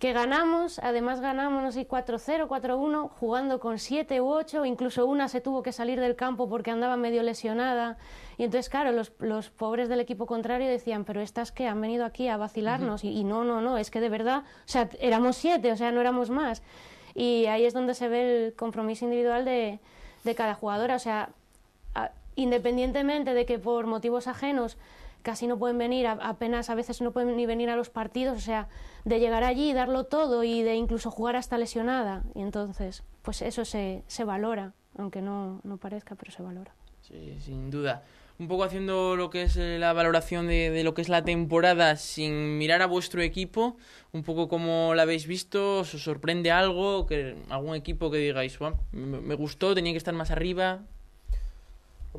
que ganamos, además ganamos, 4-0, 4-1, jugando con 7 u 8, incluso una se tuvo que salir del campo porque andaba medio lesionada. Y entonces, claro, los, pobres del equipo contrario decían, pero estas que han venido aquí a vacilarnos. y, no, no, no, es que de verdad, o sea, éramos 7, o sea, no éramos más. Y ahí es donde se ve el compromiso individual de, de cada jugadora. O sea, independientemente de que por motivos ajenos casi no pueden venir, apenas a veces no pueden ni venir a los partidos, o sea, de llegar allí y darlo todo y de incluso jugar hasta lesionada. Y entonces, pues eso se, se valora, aunque no, no parezca, pero se valora. Sí, sin duda. Un poco haciendo lo que es eh, la valoración de, de, lo que es la temporada sin mirar a vuestro equipo, un poco como la habéis visto, ¿os sorprende algo? que ¿Algún equipo que digáis, me, me gustó, tenía que estar más arriba?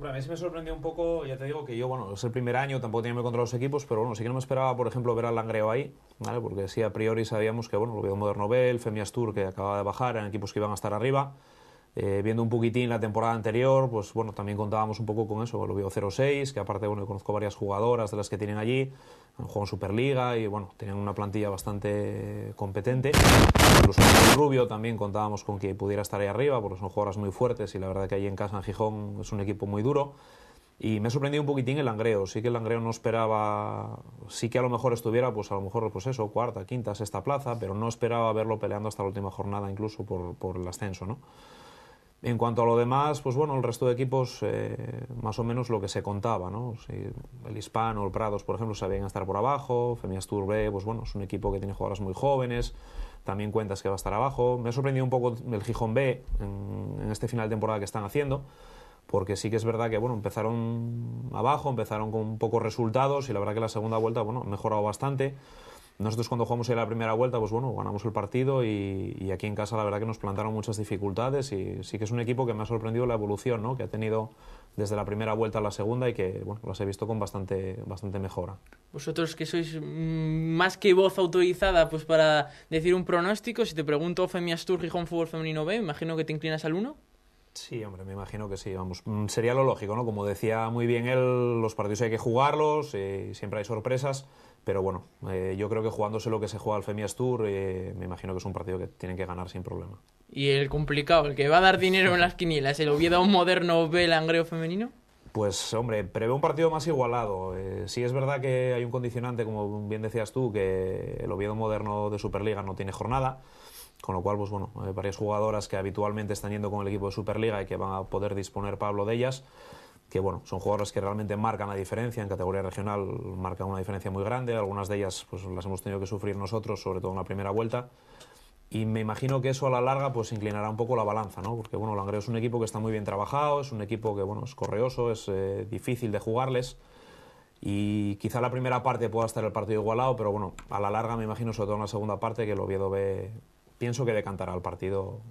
a mí sí me sorprendió un poco, ya te digo que yo, bueno, es el primer año, tampoco tenía muy contra los equipos, pero bueno, sí que no me esperaba, por ejemplo, ver al Langreo ahí, ¿vale? Porque sí, a priori sabíamos que, bueno, lo veo Moderno Bell, Femias Tour, que acababa de bajar, eran equipos que iban a estar arriba. Eh, viendo un poquitín la temporada anterior, pues bueno, también contábamos un poco con eso, lo vio 06, que aparte, bueno, conozco varias jugadoras de las que tienen allí, han jugado Superliga y bueno, tenían una plantilla bastante competente. Incluso Rubio también contábamos con que pudiera estar ahí arriba, porque son jugadoras muy fuertes y la verdad que ahí en casa, en Gijón, es un equipo muy duro. Y me ha sorprendido un poquitín el Langreo. Sí que el Langreo no esperaba, sí que a lo mejor estuviera, pues a lo mejor, pues eso, cuarta, quinta, sexta plaza, pero no esperaba verlo peleando hasta la última jornada, incluso por, por el ascenso, ¿no? En cuanto a lo demás, pues bueno, el resto de equipos, eh, más o menos lo que se contaba, el Hispano, el Prados, por ejemplo, sabían estar por abajo, Femias Turbe, pues bueno, es un equipo que tiene jugadores muy jóvenes, también cuentas que va a estar abajo. Me ha sorprendido un poco el Gijón B en, este final de temporada que están haciendo, porque sí que es verdad que, bueno, empezaron abajo, empezaron con pocos resultados y la verdad que la segunda vuelta, bueno, ha mejorado bastante nosotros cuando jugamos ahí la primera vuelta, pues bueno, ganamos el partido y, aquí en casa la verdad que nos plantaron muchas dificultades y sí que es un equipo que me ha sorprendido la evolución ¿no? que ha tenido desde la primera vuelta a la segunda y que bueno, las he visto con bastante, bastante mejora. Vosotros que sois mm, más que voz autorizada pues para decir un pronóstico, si te pregunto Femia y Gijón Fútbol Femenino B, imagino que te inclinas al uno. Sí, hombre, me imagino que sí, vamos. Mm, sería lo lógico, ¿no? Como decía muy bien él, los partidos hay que jugarlos, y eh, siempre hay sorpresas, pero bueno, eh, yo creo que jugándose lo que se juega al Femias Tour, eh, me imagino que es un partido que tienen que ganar sin problema. ¿Y el complicado, el que va a dar dinero en las quinielas, el Oviedo moderno el Angreo femenino? Pues hombre, prevé un partido más igualado. sí es verdad que hay un condicionante, como bien decías tú, que el Oviedo Moderno de Superliga no tiene jornada, con lo cual, pues bueno, hay eh, varias jugadoras que habitualmente están yendo con el equipo de Superliga y que van a poder disponer Pablo de ellas, que bueno, son jugadoras que realmente marcan la diferencia, en categoría regional marcan una diferencia muy grande, algunas de ellas pues las hemos tenido que sufrir nosotros, sobre todo en la primera vuelta, y me imagino que eso a la larga pues inclinará un poco la balanza, ¿no? Porque bueno, Langreo es un equipo que está muy bien trabajado, es un equipo que bueno, es correoso, es eh, difícil de jugarles y quizá la primera parte pueda estar el partido igualado, pero bueno, a la larga me imagino sobre todo en la segunda parte que el Oviedo ve pienso que decantará el partido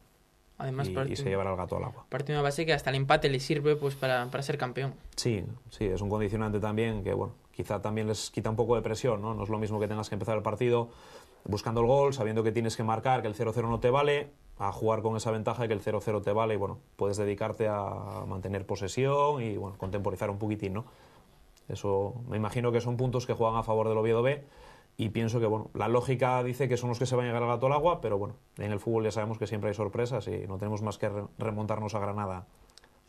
Además, y, se llevará el gato al agua. partido de una base que hasta el empate le sirve pues para, para, ser campeón. Sí, sí, es un condicionante también que, bueno, quizá también les quita un poco de presión, ¿no? No es lo mismo que tengas que empezar el partido buscando el gol, sabiendo que tienes que marcar, que el 0-0 no te vale, a jugar con esa ventaja de que el 0-0 te vale y, bueno, puedes dedicarte a mantener posesión y, bueno, contemporizar un poquitín, ¿no? Eso, me imagino que son puntos que juegan a favor del Oviedo B y pienso que bueno, la lógica dice que son los que se van a llegar al gato al agua, pero bueno, en el fútbol ya sabemos que siempre hay sorpresas y no tenemos más que remontarnos a Granada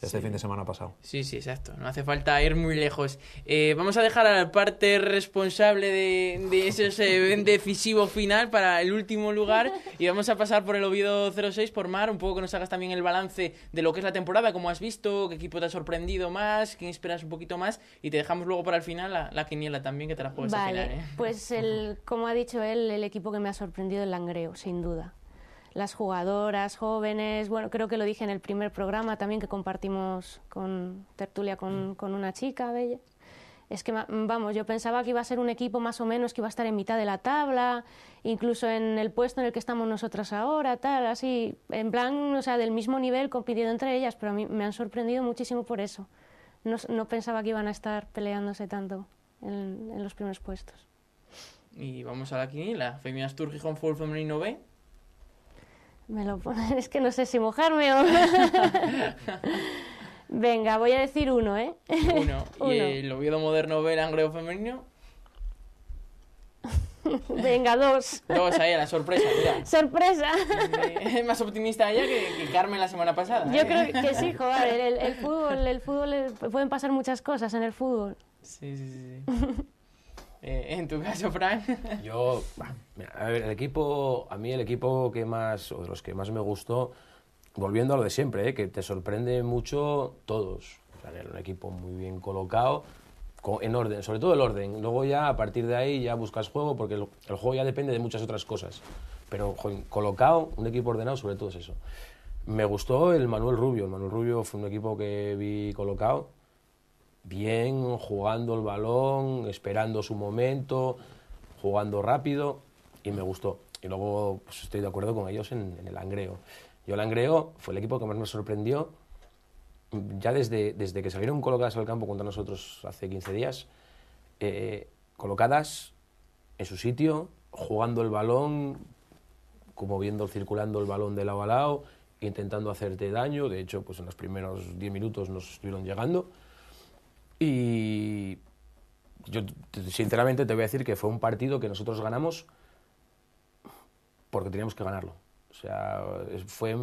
este el fin de semana pasado. Sí, sí, exacto. No hace falta ir muy lejos. Eh, vamos a dejar a la parte responsable de, de ese decisivo final para el último lugar y vamos a pasar por el Oviedo 06 por Mar, un poco que nos hagas también el balance de lo que es la temporada, cómo has visto, qué equipo te ha sorprendido más, ¿Qué esperas un poquito más y te dejamos luego para el final la, la quiniela también que te la juegas vale, ¿eh? Pues como ha dicho él, el equipo que me ha sorprendido es Langreo, sin duda las jugadoras jóvenes. Bueno, creo que lo dije en el primer programa también que compartimos con Tertulia con, mm. una chica, Bella. Es que, vamos, yo pensaba que iba a ser un equipo más o menos que iba a estar en mitad de la tabla, incluso en el puesto en el que estamos nosotras ahora, tal, así, en plan, o sea, del mismo nivel compitiendo entre ellas, pero a mí me han sorprendido muchísimo por eso. No, no pensaba que iban a estar peleándose tanto en, los primeros puestos. Y vamos a la quiniela. Feminas Tour full Femenino B, me lo ponen, es que no sé si mojarme o. Venga, voy a decir uno, ¿eh? Uno. ¿Y el Oviedo moderno ve el angreo femenino? Venga, dos. Dos, ahí, la sorpresa, mira. ¡Sorpresa! Es más optimista ella que, que Carmen la semana pasada. Yo ¿eh? creo que sí, joder, el, fútbol, el fútbol, pueden pasar muchas cosas en el fútbol. Sí, sí, sí. Eh, en tu caso, Frank. Yo, a ver, el equipo, a mí el equipo que más, o de los que más me gustó, volviendo a lo de siempre, eh, que te sorprende mucho todos. era un equipo muy bien colocado, en orden, sobre todo el orden. Luego ya a partir de ahí ya buscas juego porque el, juego ya depende de muchas otras cosas. Pero colocado, un equipo ordenado sobre todo es eso. Me gustó el Manuel Rubio. El Manuel Rubio fue un equipo que vi colocado bien, jugando el balón, esperando su momento, jugando rápido y me gustó. Y luego pues, estoy de acuerdo con ellos en, el Angreo. Yo el Angreo fue el equipo que más nos sorprendió ya desde, desde que salieron colocadas al campo contra nosotros hace 15 días, eh, colocadas en su sitio, jugando el balón, como viendo circulando el balón de lado a lado, intentando hacerte daño. De hecho, pues en los primeros 10 minutos nos estuvieron llegando. Y yo sinceramente te voy a decir que fue un partido que nosotros ganamos porque teníamos que ganarlo. O sea, fue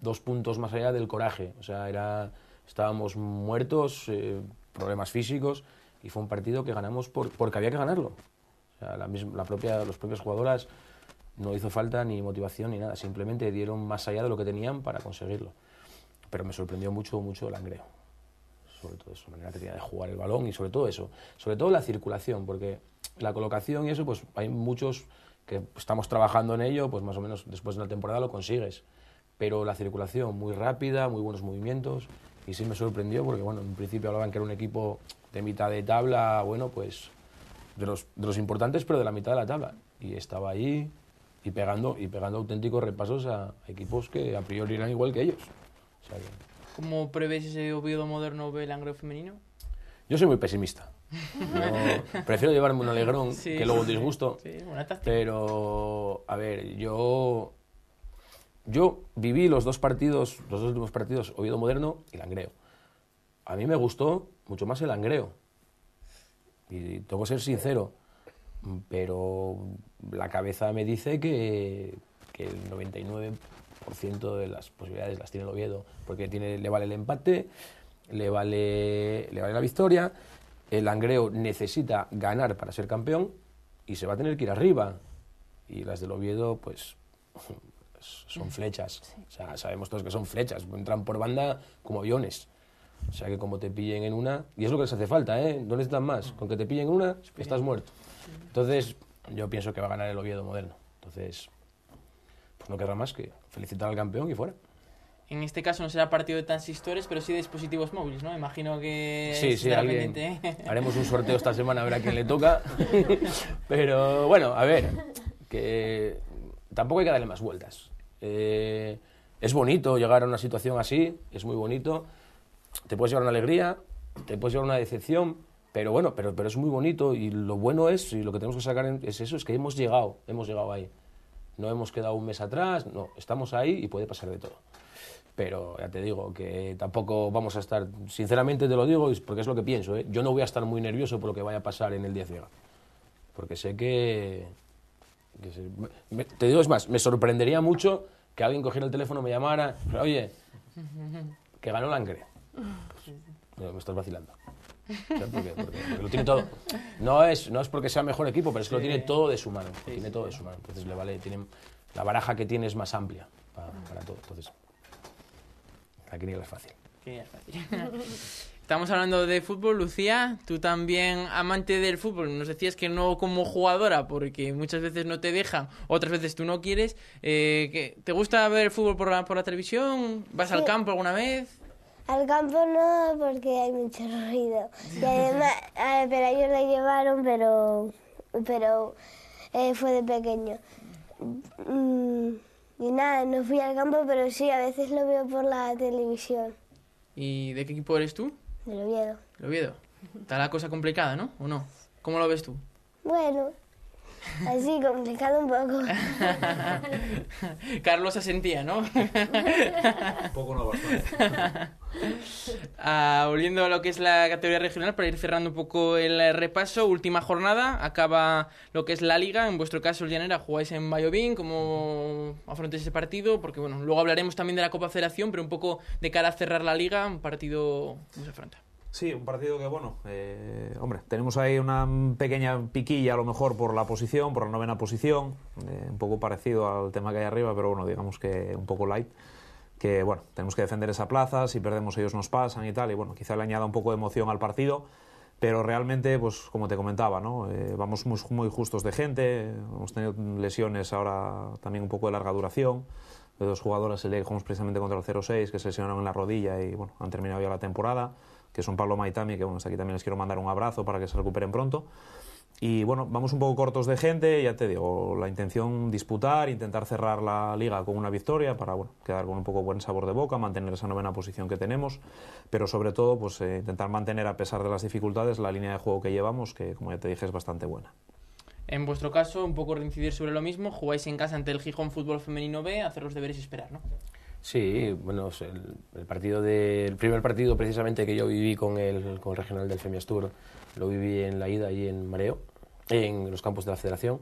dos puntos más allá del coraje. O sea, era, estábamos muertos, eh, problemas físicos, y fue un partido que ganamos porque había que ganarlo. O sea, la, la propia, las propias jugadoras no hizo falta ni motivación ni nada, simplemente dieron más allá de lo que tenían para conseguirlo. Pero me sorprendió mucho, mucho el angreo sobre todo eso, manera tenía de jugar el balón y sobre todo eso, sobre todo la circulación, porque la colocación y eso, pues hay muchos que estamos trabajando en ello, pues más o menos después de una temporada lo consigues, pero la circulación muy rápida, muy buenos movimientos y sí me sorprendió porque, bueno, en principio hablaban que era un equipo de mitad de tabla, bueno, pues de los, de los importantes, pero de la mitad de la tabla y estaba ahí y pegando, y pegando auténticos repasos a equipos que a priori eran igual que ellos. O sea ¿Cómo prevés ese Oviedo moderno el Angreo femenino? Yo soy muy pesimista. prefiero llevarme un alegrón que luego un disgusto. Sí, táctica. pero, a ver, yo. Yo viví los dos partidos, los dos últimos partidos, Oviedo Moderno y Langreo. A mí me gustó mucho más el Angreo. Y tengo que ser sincero, pero la cabeza me dice que, que el 99 ciento de las posibilidades las tiene el Oviedo, porque tiene, le vale el empate, le vale, le vale la victoria, el Angreo necesita ganar para ser campeón y se va a tener que ir arriba. Y las del Oviedo, pues son flechas. O sea, sabemos todos que son flechas. Entran por banda como aviones. O sea que como te pillen en una, y es lo que les hace falta, ¿eh? No necesitan más. Mm. Con que te pillen en una, estás muerto. Entonces, yo pienso que va a ganar el Oviedo moderno. Entonces, pues no querrá más que felicitar al campeón y fuera. En este caso no será partido de transistores, pero sí de dispositivos móviles, ¿no? Imagino que... Sí, sí, alguien... ¿eh? haremos un sorteo esta semana a ver a quién le toca. pero bueno, a ver, que tampoco hay que darle más vueltas. Eh, es bonito llegar a una situación así, es muy bonito. Te puedes llevar una alegría, te puedes llevar una decepción, pero bueno, pero, pero es muy bonito y lo bueno es, y lo que tenemos que sacar es eso, es que hemos llegado, hemos llegado ahí no hemos quedado un mes atrás, no, estamos ahí y puede pasar de todo. Pero ya te digo que tampoco vamos a estar, sinceramente te lo digo porque es lo que pienso, ¿eh? yo no voy a estar muy nervioso por lo que vaya a pasar en el día ciego porque sé que, te digo es más, me sorprendería mucho que alguien cogiera el teléfono, me llamara, oye, que ganó Langre me estás vacilando porque, lo tiene todo. No es, no es porque sea mejor equipo, pero es que lo tiene todo de su mano. tiene todo de su Entonces le vale, tiene, la baraja que tiene es más amplia para, todo. Entonces, la quiniela es fácil. es fácil. Estamos hablando de fútbol, Lucía, tú también amante del fútbol, nos decías que no como jugadora, porque muchas veces no te deja, otras veces tú no quieres. Eh, ¿Te gusta ver fútbol por la, por la televisión? ¿Vas al campo alguna vez? Al campo no, porque hay mucho ruido. Y además, pero ellos le llevaron, pero, pero eh, fue de pequeño. Mm, y nada, no fui al campo, pero sí, a veces lo veo por la televisión. ¿Y de qué equipo eres tú? De Oviedo. Del Oviedo. Está la cosa complicada, ¿no? ¿O no? ¿Cómo lo ves tú? Bueno, Así, complicado un poco. Carlos Asentía, ¿no? un poco no bastante. Ah, volviendo a lo que es la categoría regional, para ir cerrando un poco el repaso, última jornada, acaba lo que es la liga, en vuestro caso el Llanera jugáis en Bayobín, ¿cómo afrontáis ese partido? Porque bueno, luego hablaremos también de la Copa Federación, pero un poco de cara a cerrar la liga, un partido muy se afronta. Sí, un partido que, bueno, eh, hombre, tenemos ahí una pequeña piquilla a lo mejor por la posición, por la novena posición, eh, un poco parecido al tema que hay arriba, pero bueno, digamos que un poco light, que bueno, tenemos que defender esa plaza, si perdemos ellos nos pasan y tal, y bueno, quizá le añada un poco de emoción al partido, pero realmente, pues como te comentaba, eh, vamos muy, justos de gente, hemos tenido lesiones ahora también un poco de larga duración, de dos jugadores, el que jugamos precisamente contra el 0-6, que se lesionaron en la rodilla y bueno, han terminado ya la temporada que son Pablo Maitami, que bueno, hasta pues aquí también les quiero mandar un abrazo para que se recuperen pronto. Y bueno, vamos un poco cortos de gente, ya te digo, la intención disputar, intentar cerrar la liga con una victoria para bueno, quedar con un poco buen sabor de boca, mantener esa novena posición que tenemos, pero sobre todo pues eh, intentar mantener a pesar de las dificultades la línea de juego que llevamos, que como ya te dije es bastante buena. En vuestro caso, un poco reincidir sobre lo mismo, jugáis en casa ante el Gijón Fútbol Femenino B, hacer los deberes y esperar, ¿no? Sí, bueno, el, partido del primer partido precisamente que yo viví con el, con regional del Tour, lo viví en la ida y en Mareo, en los campos de la Federación.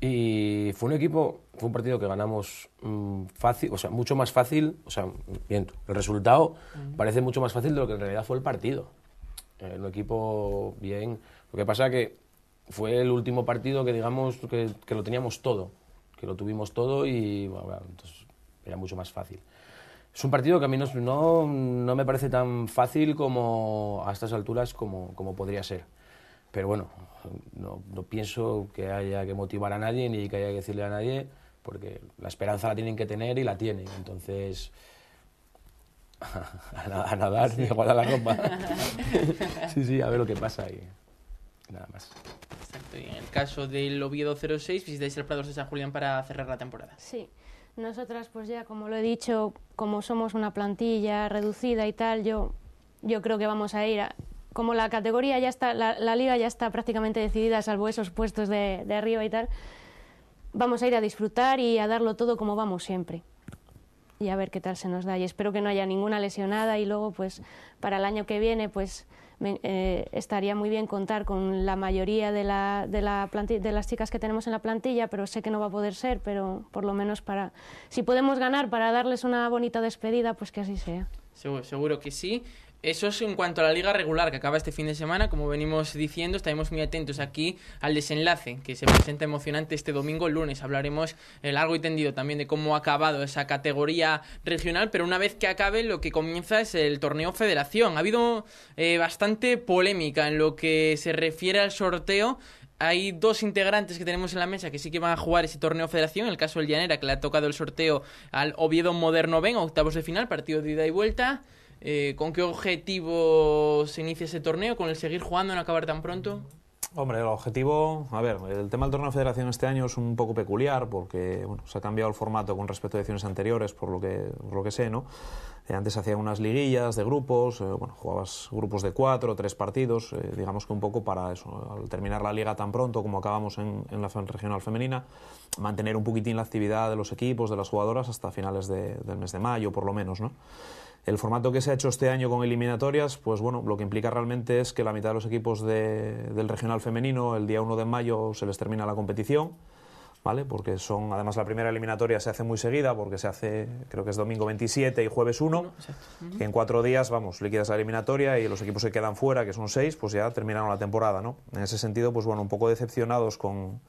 Y fue un equipo, fue un partido que ganamos mm, fácil, o sea, mucho más fácil, o sea, el resultado parece mucho más fácil de lo que en realidad fue el partido. Eh, el equipo bien, lo que pasa que fue el último partido que digamos que, que lo teníamos todo, que lo tuvimos todo y bueno, entonces era mucho más fácil. Es un partido que a mí no, no, me parece tan fácil como a estas alturas como, como podría ser. Pero bueno, no, no, pienso que haya que motivar a nadie ni que haya que decirle a nadie, porque la esperanza la tienen que tener y la tienen. Entonces, a, nadar sí. y a guardar la ropa. sí, sí, a ver lo que pasa ahí. Nada más. Exacto. Y en el caso del Oviedo 06, visitáis el Prado de San Julián para cerrar la temporada. Sí. Nosotras, pues ya, como lo he dicho, como somos una plantilla reducida y tal, yo, yo creo que vamos a ir como la categoría ya está, la, liga ya está prácticamente decidida, salvo esos puestos de, de, arriba y tal, vamos a ir a disfrutar y a darlo todo como vamos siempre. Y a ver qué tal se nos da. Y espero que no haya ninguna lesionada y luego, pues, para el año que viene, pues, me, eh, estaría muy bien contar con la mayoría de, la, de las chicas que tenemos en la plantilla, pero sé que no va a poder ser, pero por lo menos para, si podemos ganar para darles una bonita despedida, pues que así sea. seguro que sí. Eso es en cuanto a la liga regular que acaba este fin de semana. Como venimos diciendo, estaremos muy atentos aquí al desenlace que se presenta emocionante este domingo, lunes. Hablaremos eh, largo y tendido también de cómo ha acabado esa categoría regional, pero una vez que acabe, lo que comienza es el torneo Federación. Ha habido eh, bastante polémica en lo que se refiere al sorteo hay dos integrantes que tenemos en la mesa que sí que van a jugar ese torneo federación. En el caso del Llanera, que le ha tocado el sorteo al Oviedo Moderno Ben, octavos de final, partido de ida y vuelta. Eh, ¿Con qué objetivo se inicia ese torneo? ¿Con el seguir jugando, no acabar tan pronto? Hombre, el objetivo, a ver, el tema del torneo de federación este año es un poco peculiar porque se ha cambiado el formato con respecto a ediciones anteriores, por lo que, lo que sé, ¿no? Eh, antes hacía unas liguillas de grupos, eh, bueno, jugabas grupos de cuatro, tres partidos, digamos que un poco para eso, al terminar la liga tan pronto como acabamos en, la regional femenina, mantener un poquitín la actividad de los equipos, de las jugadoras hasta finales del mes de mayo, por lo menos, ¿no? El formato que se ha hecho este año con eliminatorias, pues bueno, lo que implica realmente es que la mitad de los equipos del regional femenino el día 1 de mayo se les termina la competición. ¿Vale? Porque son, además, la primera eliminatoria se hace muy seguida, porque se hace, creo que es domingo 27 y jueves 1, que en cuatro días, vamos, liquidas la eliminatoria y los equipos que quedan fuera, que son seis, pues ya terminaron la temporada, ¿no? En ese sentido, pues bueno, un poco decepcionados con,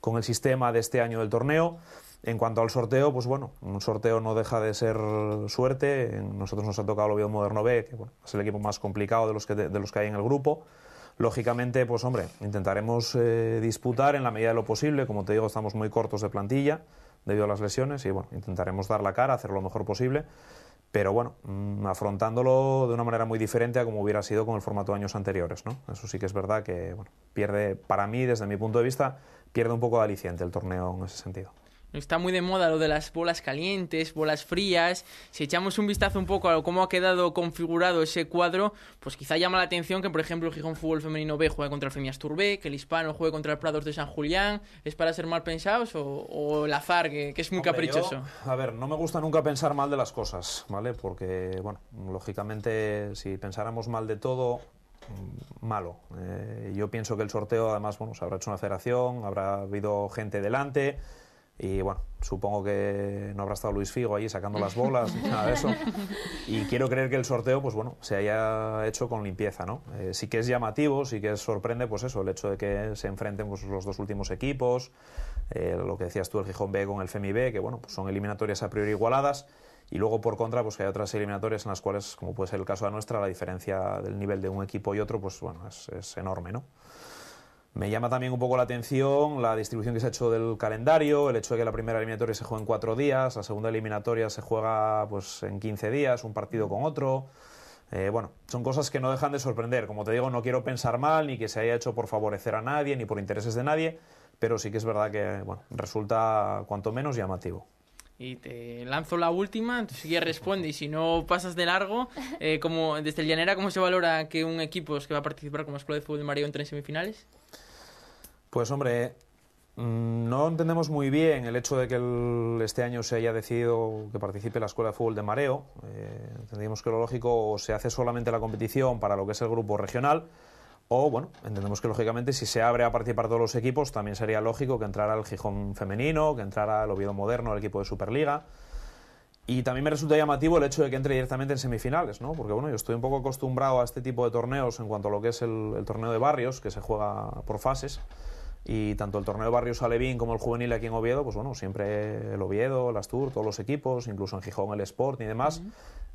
con el sistema de este año del torneo. En cuanto al sorteo, pues bueno, un sorteo no deja de ser suerte. Nosotros nos ha tocado el Oviedo Moderno B, que es el equipo más complicado de los que, de los que hay en el grupo. Lógicamente, pues hombre, intentaremos eh, disputar en la medida de lo posible. Como te digo, estamos muy cortos de plantilla debido a las lesiones y bueno, intentaremos dar la cara, hacer lo mejor posible. Pero bueno, mm, afrontándolo de una manera muy diferente a como hubiera sido con el formato de años anteriores. ¿no? Eso sí que es verdad que pierde, para mí, desde mi punto de vista, pierde un poco de aliciente el torneo en ese sentido. Está muy de moda lo de las bolas calientes, bolas frías. Si echamos un vistazo un poco a cómo ha quedado configurado ese cuadro, pues quizá llama la atención que, por ejemplo, el Gijón Fútbol Femenino B juega contra el Femias B... que el Hispano juegue contra el Prados de San Julián. ¿Es para ser mal pensados o, o el azar, que, es muy caprichoso? a ver, no me gusta nunca pensar mal de las cosas, ¿vale? Porque, bueno, lógicamente, si pensáramos mal de todo, mm, malo. Eh, yo pienso que el sorteo, además, bueno, se pues habrá hecho una aceleración... habrá habido gente delante. Y bueno, supongo que no habrá estado Luis Figo ahí sacando las bolas, nada de eso. Y quiero creer que el sorteo, pues bueno, se haya hecho con limpieza, ¿no? Eh, sí que es llamativo, sí que sorprende, pues eso, el hecho de que se enfrenten pues, los dos últimos equipos, eh, lo que decías tú, el Gijón B con el Femi B, que bueno, pues son eliminatorias a priori igualadas. Y luego, por contra, pues hay otras eliminatorias en las cuales, como puede ser el caso de nuestra, la diferencia del nivel de un equipo y otro, pues bueno, es, enorme, ¿no? Me llama también un poco la atención la distribución que se ha hecho del calendario, el hecho de que la primera eliminatoria se juega en cuatro días, la segunda eliminatoria se juega pues, en 15 días, un partido con otro. Eh, bueno, son cosas que no dejan de sorprender. Como te digo, no quiero pensar mal ni que se haya hecho por favorecer a nadie ni por intereses de nadie, pero sí que es verdad que bueno, resulta cuanto menos llamativo. Y te lanzo la última, tú ya responde y si no pasas de largo, eh, como desde el Llanera, ¿cómo se valora que un equipo que va a participar como más Club de Fútbol de entre en semifinales? Pues hombre, mm, no entendemos muy bien el hecho de que este año se haya decidido que participe la Escuela de Fútbol de Mareo. Eh, entendemos que lo lógico se hace solamente la competición para lo que es el grupo regional. O, bueno, entendemos que lógicamente si se abre a participar todos los equipos, también sería lógico que entrara el Gijón femenino, que entrara el Oviedo moderno, el equipo de Superliga. Y también me resulta llamativo el hecho de que entre directamente en semifinales, ¿no? Porque, bueno, yo estoy un poco acostumbrado a este tipo de torneos en cuanto a lo que es el torneo de barrios, que se juega por fases y tanto el torneo Barrios Alevín como el juvenil aquí en Oviedo, pues bueno, siempre el Oviedo, el Astur, todos los equipos, incluso en Gijón el Sport y demás,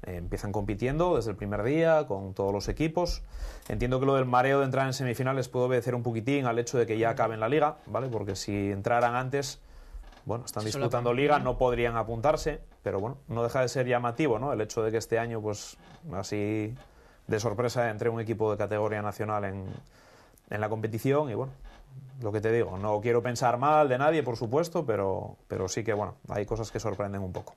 eh, empiezan compitiendo desde el primer día con todos los equipos. Entiendo que lo del mareo de entrar en semifinales puede obedecer un poquitín al hecho de que ya acaben la liga, ¿vale? Porque si entraran antes, bueno, están disputando liga, no podrían apuntarse, pero bueno, no deja de ser llamativo, ¿no? El hecho de que este año, pues así de sorpresa, entre un equipo de categoría nacional en, en la competición y bueno, lo que te digo, no quiero pensar mal de nadie, por supuesto, pero, pero sí que, bueno, hay cosas que sorprenden un poco.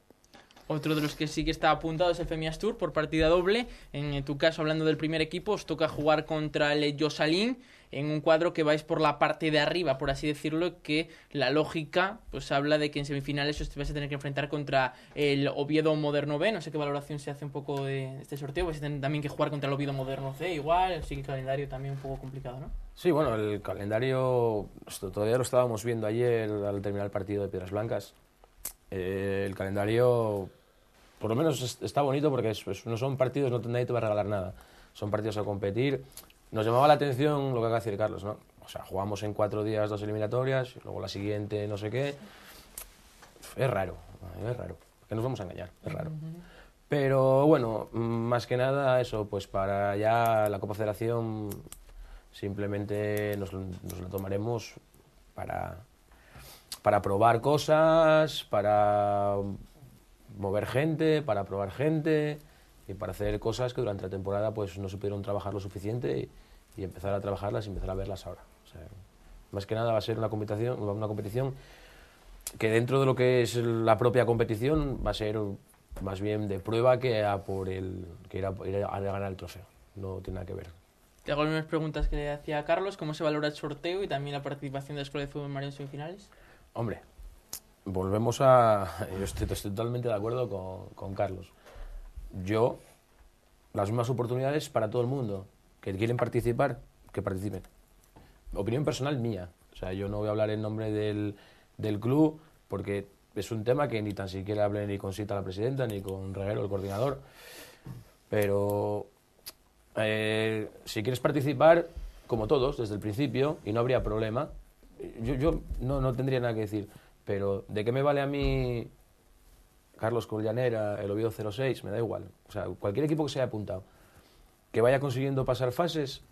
Otro de los que sí que está apuntado es el Astur por partida doble. En tu caso, hablando del primer equipo, os toca jugar contra el Josalín en un cuadro que vais por la parte de arriba, por así decirlo, que la lógica pues habla de que en semifinales os vais a tener que enfrentar contra el Oviedo Moderno B, no sé qué valoración se hace un poco de este sorteo, vais a tener también que jugar contra el Oviedo Moderno C igual, así que el calendario también un poco complicado, ¿no? Sí, bueno, el calendario todavía lo estábamos viendo ayer al terminar el partido de Piedras Blancas. Eh, el calendario, por lo menos está bonito porque pues, no son partidos, no nadie te va a regalar nada. Son partidos a competir. Nos llamaba la atención lo que acaba de decir Carlos, ¿no? O sea, jugamos en cuatro días dos eliminatorias, luego la siguiente no sé qué. Es raro, es raro. Que nos vamos a engañar, es raro. Pero bueno, más que nada eso, pues para ya la Copa Federación simplemente nos, la tomaremos para, para probar cosas, para mover gente, para probar gente y para hacer cosas que durante la temporada pues no supieron trabajar lo suficiente y empezar a trabajarlas y empezar a verlas ahora. O sea, más que nada va a ser una competición, una competición que dentro de lo que es la propia competición va a ser más bien de prueba que por el que ir a, ganar el trofeo. No tiene nada que ver. Te hago algunas preguntas que le hacía a Carlos. ¿Cómo se valora el sorteo y también la participación de la Escuela de Fútbol Mariano en semifinales? Hombre, volvemos a... Yo estoy, totalmente de acuerdo con, con Carlos. Yo, las mismas oportunidades para todo el mundo que quieren participar, que participen. Opinión personal mía. O sea, yo no voy a hablar en nombre del, club porque es un tema que ni tan siquiera hablé ni con Sita la presidenta, ni con Reguero el coordinador. Pero eh, si quieres participar, como todos, desde el principio, y no habría problema, yo, no, tendría nada que decir. Pero ¿de qué me vale a mí Carlos Collanera, el Oviedo 06? Me da igual. O sea, cualquier equipo que se haya apuntado que vaya consiguiendo pasar fases.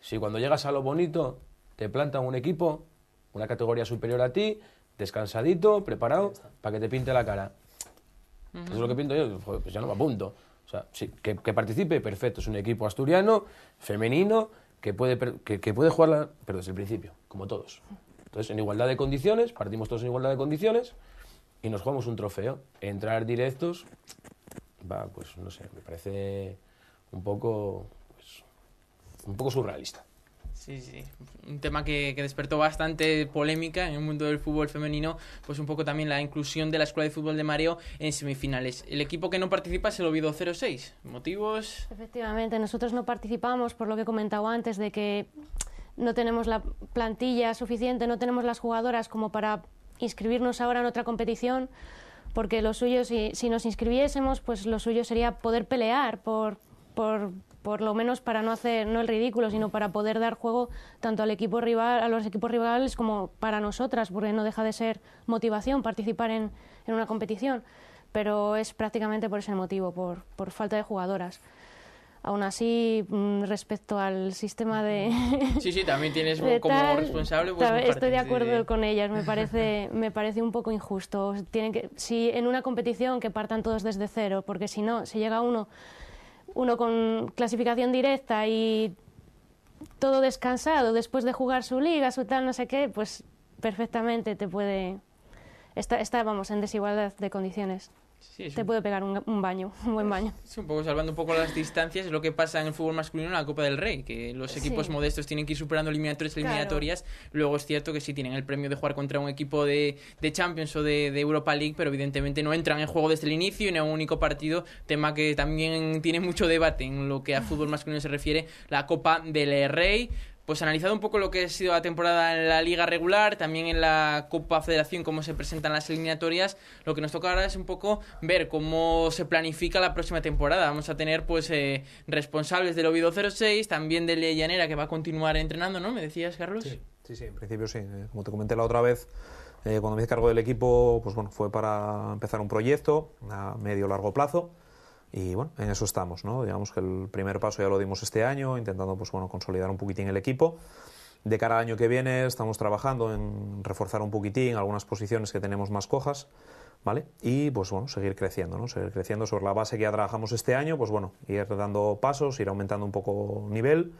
Si cuando llegas a lo bonito te plantan un equipo, una categoría superior a ti, descansadito, preparado, para que te pinte la cara. Eso es lo que pinto yo, pues ya no me apunto. O sea, sí, que, participe, perfecto. Es un equipo asturiano, femenino, que puede, que, puede jugar, pero desde el principio, como todos. Entonces, en igualdad de condiciones, partimos todos en igualdad de condiciones y nos jugamos un trofeo. Entrar directos, va, pues no sé, me parece un poco, pues, un poco surrealista. Sí, sí. Un tema que, despertó bastante polémica en el mundo del fútbol femenino, pues un poco también la inclusión de la Escuela de Fútbol de Mareo en semifinales. El equipo que no participa se lo vio 0-6. ¿Motivos? Efectivamente, nosotros no participamos por lo que he comentado antes de que no tenemos la plantilla suficiente, no tenemos las jugadoras como para inscribirnos ahora en otra competición, porque lo suyo, si, si nos inscribiésemos, pues lo suyo sería poder pelear por por, lo menos para no hacer no el ridículo, sino para poder dar juego tanto al equipo rival, a los equipos rivales como para nosotras, porque no deja de ser motivación participar en, en una competición, pero es prácticamente por ese motivo, por, falta de jugadoras. Aún así, mm, respecto al sistema de. Sí, sí, también tienes como responsable. Pues, estoy de acuerdo con ellas, me parece, me parece un poco injusto. Tienen que, si en una competición que partan todos desde cero, porque si no, se si llega uno uno con clasificación directa y todo descansado después de jugar su liga, su tal, no sé qué, pues perfectamente te puede... Está, vamos, en desigualdad de condiciones. Sí, te puede pegar un, baño, un buen baño. un poco salvando un poco las distancias, es lo que pasa en el fútbol masculino en la Copa del Rey, que los equipos modestos tienen que ir superando eliminatorias, eliminatorias. Luego es cierto que sí tienen el premio de jugar contra un equipo de, de Champions o de, de, Europa League, pero evidentemente no entran en juego desde el inicio en un único partido, tema que también tiene mucho debate en lo que a fútbol masculino se refiere, la Copa del Rey pues analizado un poco lo que ha sido la temporada en la liga regular, también en la Copa Federación, cómo se presentan las eliminatorias, lo que nos toca ahora es un poco ver cómo se planifica la próxima temporada. Vamos a tener pues eh, responsables del Ovido 06, también de Llanera que va a continuar entrenando, ¿no? ¿Me decías, Carlos? Sí, sí, en principio sí. Eh, como te comenté la otra vez, eh, cuando me hice cargo del equipo, pues bueno, fue para empezar un proyecto a medio largo plazo y bueno, en eso estamos, ¿no? Digamos que el primer paso ya lo dimos este año, intentando pues bueno, consolidar un poquitín el equipo. De cara al año que viene estamos trabajando en reforzar un poquitín algunas posiciones que tenemos más cojas, ¿vale? Y pues bueno, seguir creciendo, ¿no? Seguir creciendo sobre la base que ya trabajamos este año, pues bueno, ir dando pasos, ir aumentando un poco nivel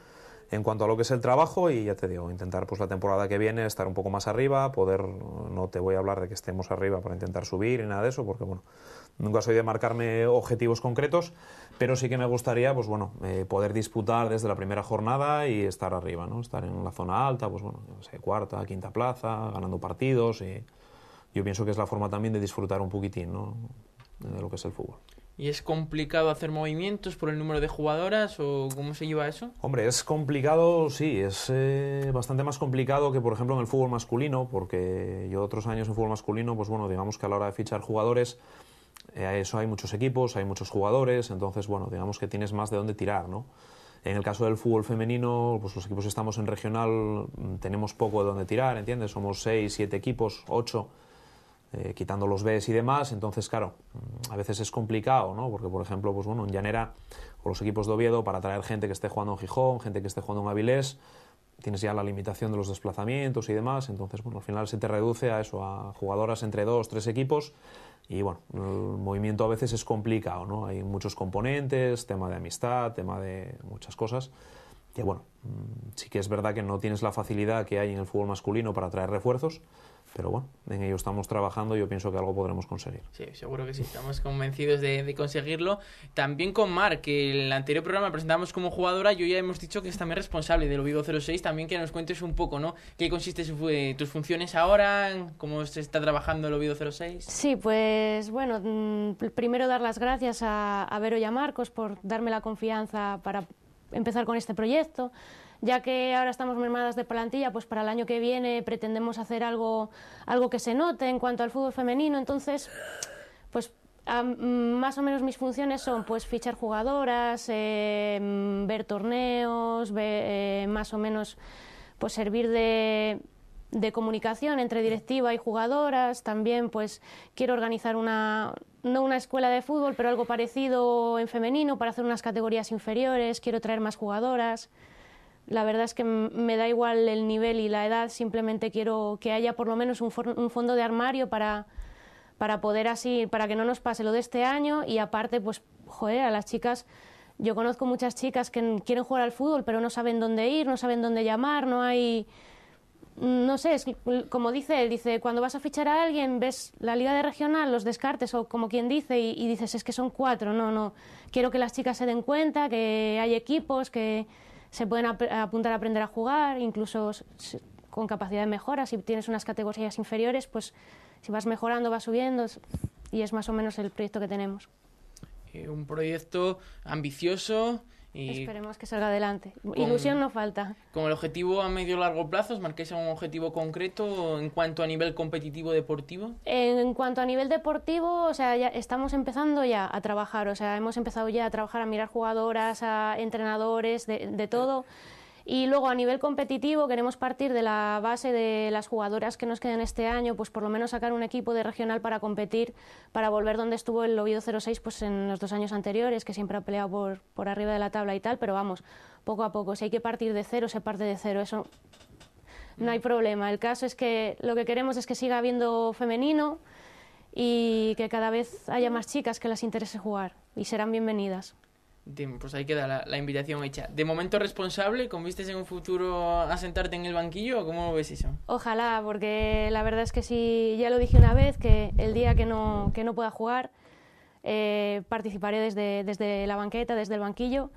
en cuanto a lo que es el trabajo y ya te digo, intentar pues la temporada que viene estar un poco más arriba, poder, no te voy a hablar de que estemos arriba para intentar subir y nada de eso, porque bueno, Nunca soy de marcarme objetivos concretos, pero sí que me gustaría, pues bueno, eh, poder disputar desde la primera jornada y estar arriba, ¿no? Estar en la zona alta, pues bueno, cuarta, quinta plaza, ganando partidos y yo pienso que es la forma también de disfrutar un poquitín, ¿no? De lo que es el fútbol. ¿Y es complicado hacer movimientos por el número de jugadoras o cómo se lleva eso? Hombre, es complicado, sí, es eh, bastante más complicado que por ejemplo en el fútbol masculino, porque yo otros años en fútbol masculino, pues bueno, digamos que a la hora de fichar jugadores eh, a eso hay muchos equipos, hay muchos jugadores, entonces, bueno, digamos que tienes más de dónde tirar, En el caso del fútbol femenino, pues los equipos estamos en regional mm, tenemos poco de dónde tirar, ¿entiendes? Somos 6, 7 equipos, 8, eh, quitando los Bs y demás, entonces, claro, mm, a veces es complicado, ¿no? Porque, por ejemplo, pues bueno, en Llanera, o los equipos de Oviedo, para traer gente que esté jugando en Gijón, gente que esté jugando en Avilés, tienes ya la limitación de los desplazamientos y demás, entonces, bueno, al final se te reduce a eso, a jugadoras entre dos, tres equipos, y bueno, el movimiento a veces es complicado, ¿no? Hay muchos componentes, tema de amistad, tema de muchas cosas. Que bueno, mm, sí que es verdad que no tienes la facilidad que hay en el fútbol masculino para traer refuerzos, pero bueno, en ello estamos trabajando y yo pienso que algo podremos conseguir. Sí, seguro que sí, estamos convencidos de, conseguirlo. También con Mar, que en el anterior programa presentamos como jugadora, yo ya hemos dicho que es también responsable del Vigo 06, también que nos cuentes un poco, ¿no? ¿Qué consiste eh, tus funciones ahora? ¿Cómo se está trabajando el Ovido 06? Sí, pues bueno, mm, primero dar las gracias a, a Vero y a Marcos por darme la confianza para empezar con este proyecto ya que ahora estamos mermadas de plantilla, pues para el año que viene pretendemos hacer algo, algo que se note en cuanto al fútbol femenino. Entonces, pues más o menos mis funciones son pues fichar jugadoras, eh, ver torneos, eh, más o menos pues servir de, de comunicación entre directiva y jugadoras. También pues quiero organizar una no una escuela de fútbol, pero algo parecido en femenino para hacer unas categorías inferiores. Quiero traer más jugadoras la verdad es que me da igual el nivel y la edad, simplemente quiero que haya por lo menos un, fondo de armario para, para poder así, para que no nos pase lo de este año y aparte, pues, joder, a las chicas, yo conozco muchas chicas que quieren jugar al fútbol, pero no saben dónde ir, no saben dónde llamar, no hay, no sé, es como dice él, dice, cuando vas a fichar a alguien, ves la liga de regional, los descartes o como quien dice y dices, es que son cuatro, no, no, quiero que las chicas se den cuenta, que hay equipos, que se pueden apuntar a aprender a jugar, incluso con capacidad de mejora. Si tienes unas categorías inferiores, pues si vas mejorando, vas subiendo y es más o menos el proyecto que tenemos. Eh, un proyecto ambicioso, y Esperemos que salga adelante. Ilusión no falta. ¿con el objetivo a medio y largo plazo, ¿os marquéis algún objetivo concreto en cuanto a nivel competitivo deportivo? En cuanto a nivel deportivo, o sea, ya estamos empezando ya a trabajar, o sea, hemos empezado ya a trabajar, a mirar jugadoras, a entrenadores, de, todo. Y luego a nivel competitivo queremos partir de la base de las jugadoras que nos quedan este año, pues por lo menos sacar un equipo de regional para competir, para volver donde estuvo el Oviedo 06 pues en los dos años anteriores, que siempre ha peleado por, por arriba de la tabla y tal, pero vamos, poco a poco, si hay que partir de cero, se parte de cero, eso no hay problema. El caso es que lo que queremos es que siga habiendo femenino y que cada vez haya más chicas que les interese jugar y serán bienvenidas pues ahí queda la, invitación hecha. ¿De momento responsable? ¿Convistes en un futuro a sentarte en el banquillo o cómo ves eso? Ojalá, porque la verdad es que sí, ya lo dije una vez, que el día que no, que no pueda jugar, eh, participaré desde, desde la banqueta, desde el banquillo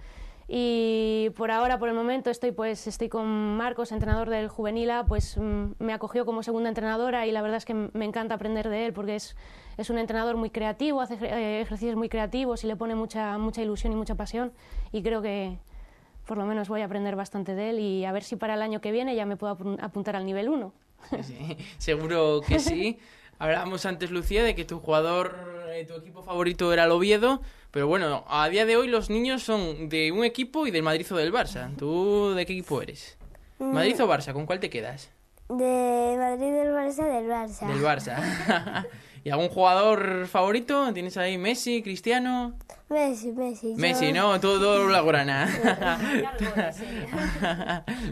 y por ahora, por el momento, estoy, pues, estoy con Marcos, entrenador del Juvenila, pues mm, me acogió como segunda entrenadora y la verdad es que me encanta aprender de él porque es, es un entrenador muy creativo, hace eh, ejercicios muy creativos y le pone mucha, mucha ilusión y mucha pasión y creo que por lo menos voy a aprender bastante de él y a ver si para el año que viene ya me puedo apuntar al nivel 1. Sí, seguro que sí. Hablábamos antes, Lucía, de que tu jugador, eh, tu equipo favorito era el Oviedo. Pero bueno, a día de hoy los niños son de un equipo y del Madrid o del Barça. ¿Tú de qué equipo eres? Mm. ¿Madrid o Barça? ¿Con cuál te quedas? De Madrid, del Barça, del Barça. Del Barça. ¿Y algún jugador favorito? ¿Tienes ahí Messi, Cristiano? Messi, Messi. Messi, no, todo, la guarana.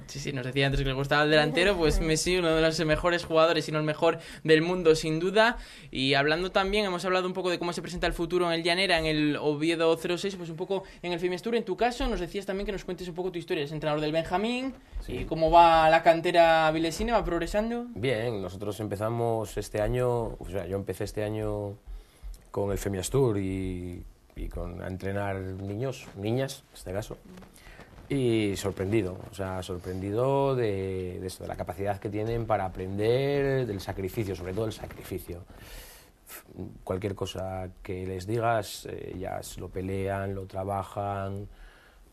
sí, sí, nos decía antes que le gustaba el delantero, pues Messi, uno de los mejores jugadores, y no el mejor del mundo, sin duda. Y hablando también, hemos hablado un poco de cómo se presenta el futuro en el Llanera, en el Oviedo 06, pues un poco en el Femiastur. En tu caso, nos decías también que nos cuentes un poco tu historia. Es entrenador del Benjamín, y cómo va la cantera vilesina, va progresando. Bien, nosotros empezamos este año, o sea, yo empecé este año con el Femiastur y y con, entrenar niños, niñas en este caso. Y sorprendido, o sea, sorprendido de, la capacidad que tienen para aprender, del sacrificio, sobre todo el sacrificio. Cualquier cosa que les digas, ellas eh, lo pelean, lo trabajan,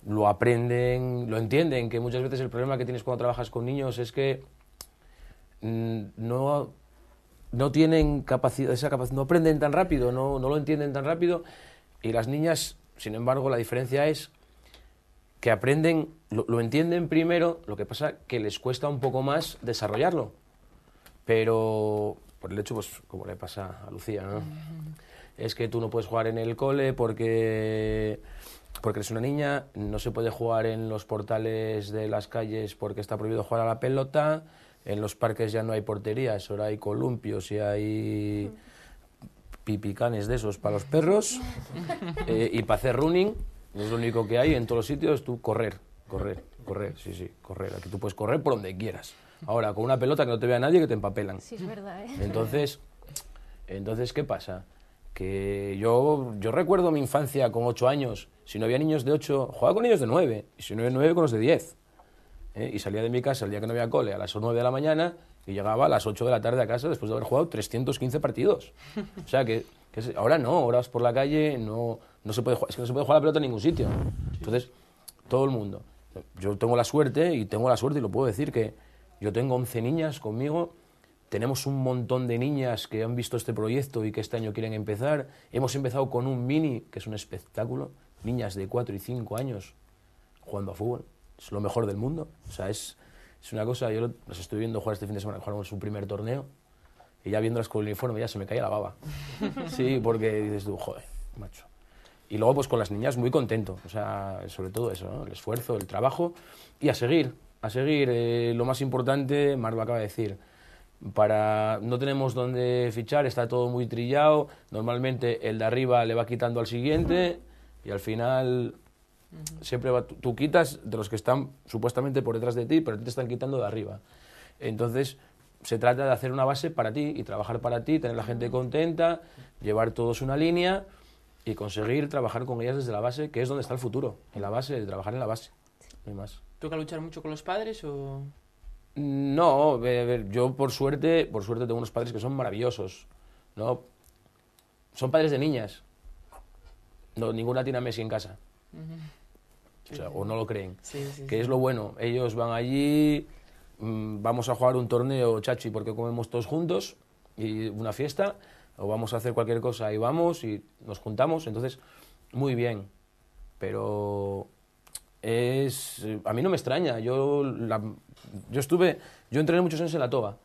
lo aprenden, lo entienden, que muchas veces el problema que tienes cuando trabajas con niños es que mm, no, no tienen capacidad, esa capacidad, no aprenden tan rápido, no, no lo entienden tan rápido y las niñas, sin embargo, la diferencia es que aprenden, lo, entienden primero, lo que pasa que les cuesta un poco más desarrollarlo. Pero por el hecho, pues como le pasa a Lucía, Es que tú no puedes jugar en el cole porque porque eres una niña, no se puede jugar en los portales de las calles porque está prohibido jugar a la pelota, en los parques ya no hay porterías, ahora hay columpios y hay pipicanes de esos para los perros eh, y para hacer running, es lo único que hay en todos los sitios, tú correr, correr, correr, sí, sí, correr. Aquí tú puedes correr por donde quieras. Ahora, con una pelota que no te vea nadie, que te empapelan. Sí, es verdad, ¿eh? Entonces, entonces ¿qué pasa? Que yo, yo recuerdo mi infancia con ocho años, si no había niños de ocho, jugaba con niños de nueve, y si no había nueve, con los de diez. ¿Eh? Y salía de mi casa el día que no había cole a las nueve de la mañana que llegaba a las 8 de la tarde a casa después de haber jugado 315 partidos. O sea, que, ahora no, ahora vas por la calle, no, no se puede jugar, es que no se puede jugar la pelota en ningún sitio. Entonces, todo el mundo. Yo tengo la suerte, y tengo la suerte, y lo puedo decir, que yo tengo 11 niñas conmigo, tenemos un montón de niñas que han visto este proyecto y que este año quieren empezar. Hemos empezado con un mini, que es un espectáculo, niñas de 4 y 5 años jugando a fútbol. Es lo mejor del mundo. O sea, es, es una cosa, yo los estoy viendo jugar este fin de semana, jugaron su primer torneo, y ya viéndolas con el uniforme ya se me caía la baba. Sí, porque dices tú, joder, macho. Y luego pues con las niñas muy contento, o sea, sobre todo eso, el esfuerzo, el trabajo y a seguir, a seguir. Eh, lo más importante, Marva acaba de decir, para no tenemos dónde fichar, está todo muy trillado, normalmente el de arriba le va quitando al siguiente y al final Siempre va, tú, quitas de los que están supuestamente por detrás de ti, pero te están quitando de arriba. Entonces, se trata de hacer una base para ti y trabajar para ti, tener la gente contenta, llevar todos una línea y conseguir trabajar con ellas desde la base, que es donde está el futuro, en la base, de trabajar en la base. No más. ¿Toca luchar mucho con los padres o...? No, yo por suerte, por suerte tengo unos padres que son maravillosos, ¿no? Son padres de niñas. No, ninguna tiene a Messi en casa o, no lo creen. que es lo bueno. Ellos van allí, mm, vamos a jugar un torneo, chachi, porque comemos todos juntos y una fiesta, o vamos a hacer cualquier cosa y vamos y nos juntamos. Entonces, muy bien. Pero es a mí no me extraña yo yo estuve yo entrené muchos años en la toba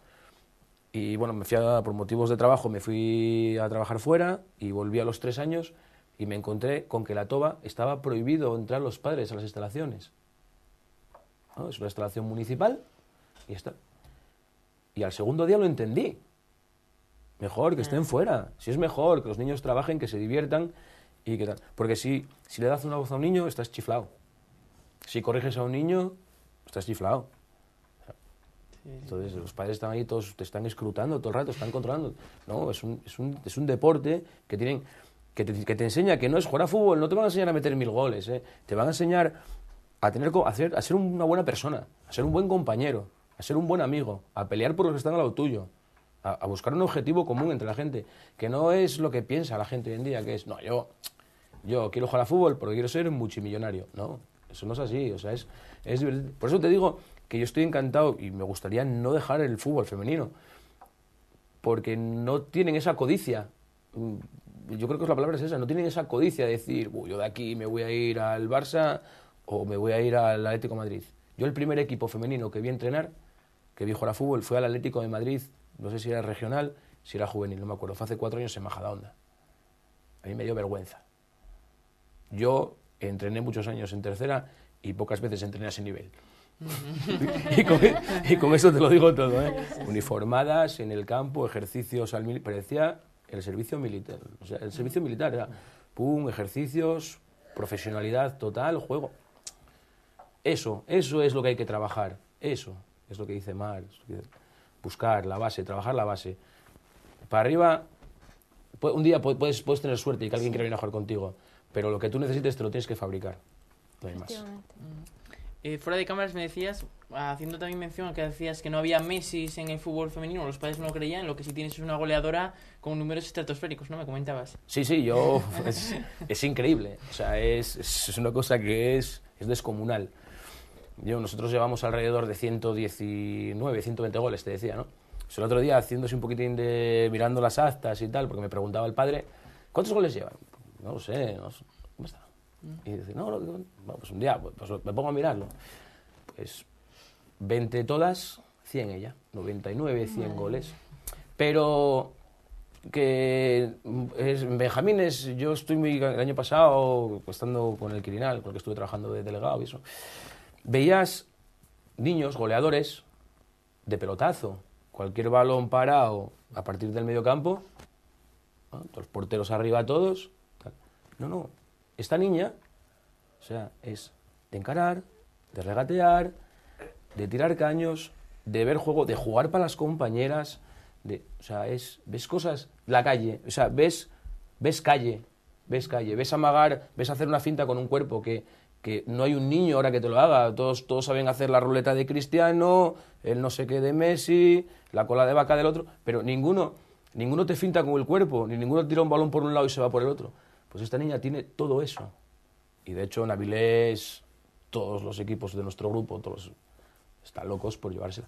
y bueno me fui por motivos de trabajo me fui a trabajar fuera y volví a los tres años y me encontré con que la toba estaba prohibido entrar los padres a las instalaciones. Es una instalación municipal y está. Y al segundo día lo entendí. Mejor que estén ah. fuera. Si es mejor que los niños trabajen, que se diviertan y que tal. Porque si, si le das una voz a un niño, estás chiflado. Si corriges a un niño, estás chiflado. Entonces los padres están ahí, todos te están escrutando todo el rato, están controlando. No, es un, un, es un deporte que tienen que te, enseña que no es jugar a fútbol, no te van a enseñar a meter mil goles, ¿eh? te van a enseñar a, tener, a, ser, a ser una buena persona, a ser un buen compañero, a ser un buen amigo, a pelear por los que están al lado tuyo, a, buscar un objetivo común entre la gente, que no es lo que piensa la gente hoy en día, que es, no, yo, yo quiero jugar a fútbol porque quiero ser multimillonario. No, eso no es así, o sea, es, es Por eso te digo que yo estoy encantado y me gustaría no dejar el fútbol femenino, porque no tienen esa codicia mm, yo creo que la palabra es esa, no tienen esa codicia de decir, yo de aquí me voy a ir al Barça o me voy a ir al Atlético Madrid. Yo el primer equipo femenino que vi entrenar, que vi jugar a fútbol, fue al Atlético de Madrid, no sé si era regional, si era juvenil, no me acuerdo, fue hace cuatro años en onda A mí me dio vergüenza. Yo entrené muchos años en tercera y pocas veces entrené a ese nivel. E-, y, con, eso te lo digo todo. ¿eh? Uniformadas en el campo, ejercicios al mil, parecía el servicio militar. el servicio militar era pum, ejercicios, profesionalidad total, juego. Eso, eso es lo que hay que trabajar. Eso es lo que dice Mar. Buscar la base, trabajar la base. Para arriba, un día puedes, puedes tener suerte y que alguien quiera venir a jugar contigo, pero lo que tú necesites te lo tienes que fabricar. No eh, fuera de cámaras me decías, haciendo también mención que decías que no había Messi en el fútbol femenino, los padres no creían, lo que sí tienes es una goleadora con números estratosféricos, ¿no? Me comentabas. Sí, sí, yo. es, increíble. O sea, es, una cosa que es, es descomunal. Yo, nosotros llevamos alrededor de 119, 120 goles, te decía, ¿no? el otro día, haciéndose un poquitín de. mirando las actas y tal, porque me preguntaba el padre, ¿cuántos goles llevan? No lo sé, no, y dice, no, pues un día, pues, pues me pongo a mirarlo. Pues 20 todas, 100 ella, 99, 100 goles. Pero que mm, es, Benjamín es, yo estoy el año pasado, pues, estando con el Quirinal, porque estuve trabajando de delegado y eso, veías niños, goleadores, de pelotazo, cualquier balón parado a partir del medio campo, los porteros arriba todos. No, no, esta niña, o sea, es de encarar, de regatear, de tirar caños, de ver juego, de jugar para las compañeras, de, o sea, es, ves cosas, la calle, o sea, ves, ves calle, ves calle, ves amagar, ves hacer una finta con un cuerpo que, que no hay un niño ahora que te lo haga, todos, todos saben hacer la ruleta de Cristiano, el no sé qué de Messi, la cola de vaca del otro, pero ninguno, ninguno te finta con el cuerpo, ni ninguno tira un balón por un lado y se va por el otro. Pues esta niña tiene todo eso. Y de hecho en todos los equipos de nuestro grupo todos están locos por llevársela.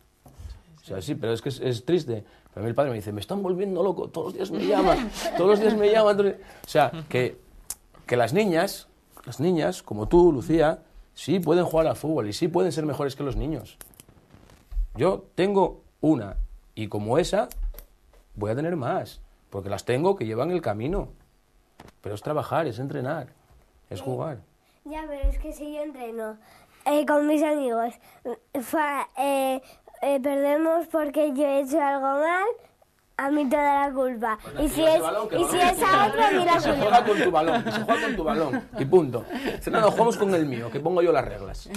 O sea, sí, pero es que es, triste. Pero mí el padre me dice, me están volviendo loco, todos los días me llaman, todos los días me llaman. O sea, que, que las niñas, las niñas, como tú, Lucía, sí pueden jugar al fútbol y sí pueden ser mejores que los niños. Yo tengo una y como esa voy a tener más, porque las tengo que llevan el camino. Pero es trabajar, es entrenar, es jugar. Ya, pero es que si yo entreno eh, con mis amigos, eh, eh, perdemos porque yo he hecho algo mal, a mí toda la culpa. y si es, y si es a otro, la culpa. Se juega con tu balón, se juega con tu balón. Y punto. No, no, jugamos con el mío, que pongo yo las reglas.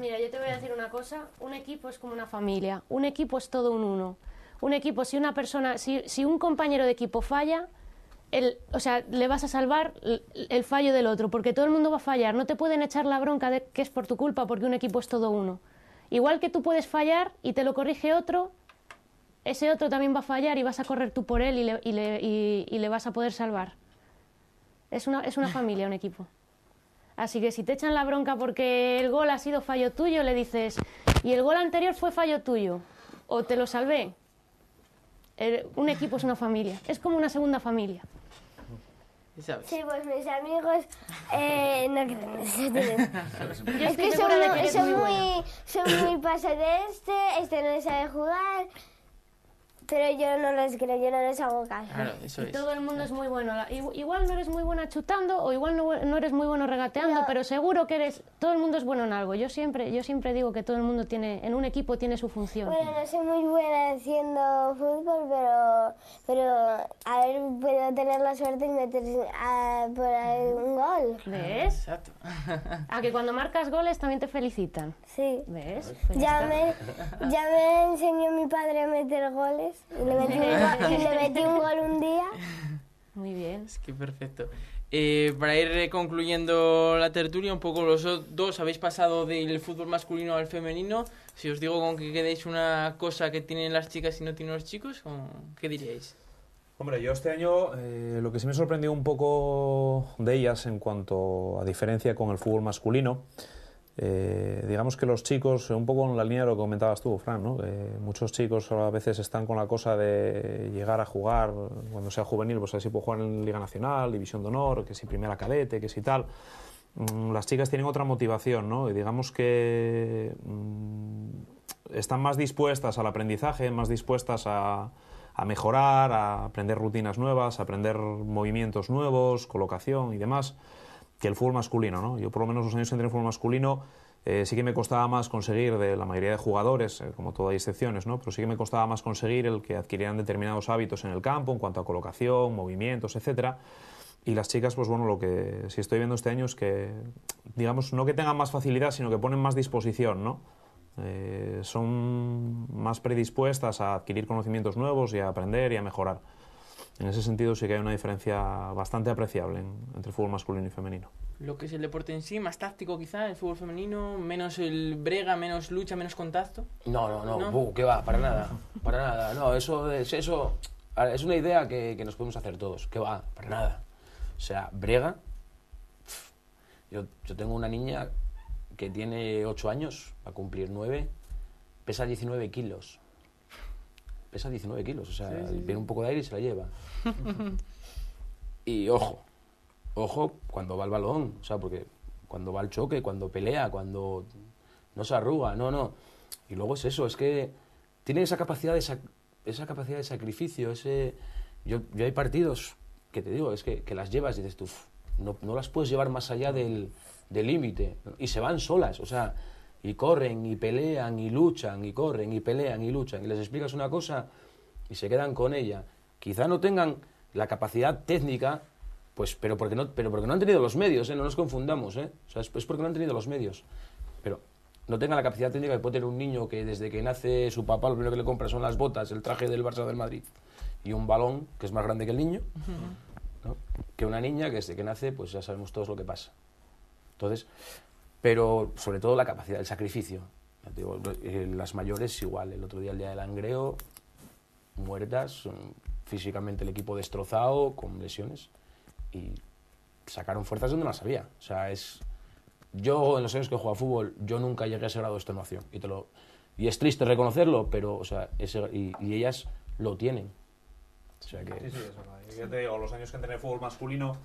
Mira, yo te voy a decir una cosa. Un equipo es como una familia. Un equipo es todo un uno. Un equipo, si una persona, si, si un compañero de equipo falla, o sea, le vas a salvar el, fallo del otro, porque todo el mundo va a fallar. No te pueden echar la bronca de que es por tu culpa, porque un equipo es todo uno. Igual que tú puedes fallar y te lo corrige otro, ese otro también va a fallar y vas a correr tú por él y le, vas a poder salvar. Es una, es una familia, un equipo. Así que si te echan la bronca porque el gol ha sido fallo tuyo, le dices, y el gol anterior fue fallo tuyo, o te lo salvé. Er, un equipo es una familia, es como una segunda familia. Sí, pues mis amigos eh, no creen es que son, son, muy, son muy pasados, de este, este no sabe jugar, pero yo no les creo, yo no les hago caso. Claro, Todo el mundo es muy bueno. Igual no eres muy buena chutando o igual no, eres muy bueno regateando, pero seguro que eres. Todo el mundo es bueno en algo. Yo siempre, yo siempre digo que todo el mundo tiene, en un equipo tiene su función. Bueno, no soy muy buena haciendo fútbol, pero, pero a ver, puedo tener la suerte y meter ah, por ahí un mm. gol. ¿Ves? Exacto. A que cuando marcas goles también te felicitan. Sí. ¿Ves? Ya ya me enseñó mi padre a meter goles le metí un, gol un día. Muy bien. Es que perfecto. Eh, para ir concluyendo la tertulia, un poco los dos habéis pasado del fútbol masculino al femenino. Si os digo con que quedéis una cosa que tienen las chicas y no tienen los chicos, ¿qué diríais? Hombre, yo este año eh, lo que sí me sorprendió un poco de ellas en cuanto a diferencia con el fútbol masculino eh, digamos que los chicos, un poco en la línea de lo que comentabas tú, Fran, ¿no? Eh, muchos chicos a veces están con la cosa de llegar a jugar cuando sea juvenil, pues a ver si puedo jugar en Liga Nacional, División de Honor, que si primera cadete, que si tal. Mm, las chicas tienen otra motivación, ¿no? Y digamos que mm, están más dispuestas al aprendizaje, más dispuestas a mejorar, a aprender rutinas nuevas, a aprender movimientos nuevos, colocación y demás que el fútbol masculino, ¿no? Yo por lo menos los años que entré en fútbol masculino eh, sí que me costaba más conseguir de la mayoría de jugadores, eh, como todo hay excepciones, ¿no? Pero sí que me costaba más conseguir el que adquirieran determinados hábitos en el campo en cuanto a colocación, movimientos, etcétera. Y las chicas, pues bueno, lo que sí estoy viendo este año es que, digamos, no que tengan más facilidad, sino que ponen más disposición, ¿no? Eh, son más predispuestas a adquirir conocimientos nuevos y a aprender y a mejorar. En ese sentido sí que hay una diferencia bastante apreciable entre fútbol masculino y femenino. Lo que es el deporte en sí, más táctico quizá, el fútbol femenino, menos el brega, menos lucha, menos contacto. No, no, no, qué que va, para nada, para nada. No, eso es, eso es una idea que, nos podemos hacer todos, que va, para nada. O sea, brega, yo, yo tengo una niña que tiene 8 años, a cumplir 9, pesa 19 kilos pesa 19 kilos, o sea, viene un poco de aire y se la lleva y ojo, ojo cuando va el balón, o sea, porque cuando va el choque, cuando pelea, cuando no se arruga, no, no. Y luego es eso, es que tiene esa capacidad de, esa capacidad de sacrificio, ese... Yo, hay partidos que te digo, es que, las llevas y dices tú, no, las puedes llevar más allá del límite. y se van solas, o sea, y corren y pelean y luchan y corren y pelean y luchan. Y les explicas una cosa y se quedan con ella quizá no tengan la capacidad técnica, pues, pero porque no, pero porque no han tenido los medios, ¿eh? no nos confundamos, ¿eh? es, porque no han tenido los medios, pero no tengan la capacidad técnica que puede tener un niño que desde que nace su papá lo primero que le compra son las botas, el traje del Barça del Madrid y un balón que es más grande que el niño, que una niña que desde que nace, pues ya sabemos todos lo que pasa. Entonces, pero sobre todo la capacidad, el sacrificio. Eh, las mayores igual, el otro día el día del angreo, muertas, físicamente el equipo destrozado, con lesiones, y sacaron fuerzas donde no las había. O sea, es... Yo, en los años que he jugado a fútbol, yo nunca llegué a ese grado de extenuación. Y, te lo... y es triste reconocerlo, pero, o sea, ese... y, ellas lo tienen. O sea que... Sí, sí, eso, los años que entrené fútbol masculino,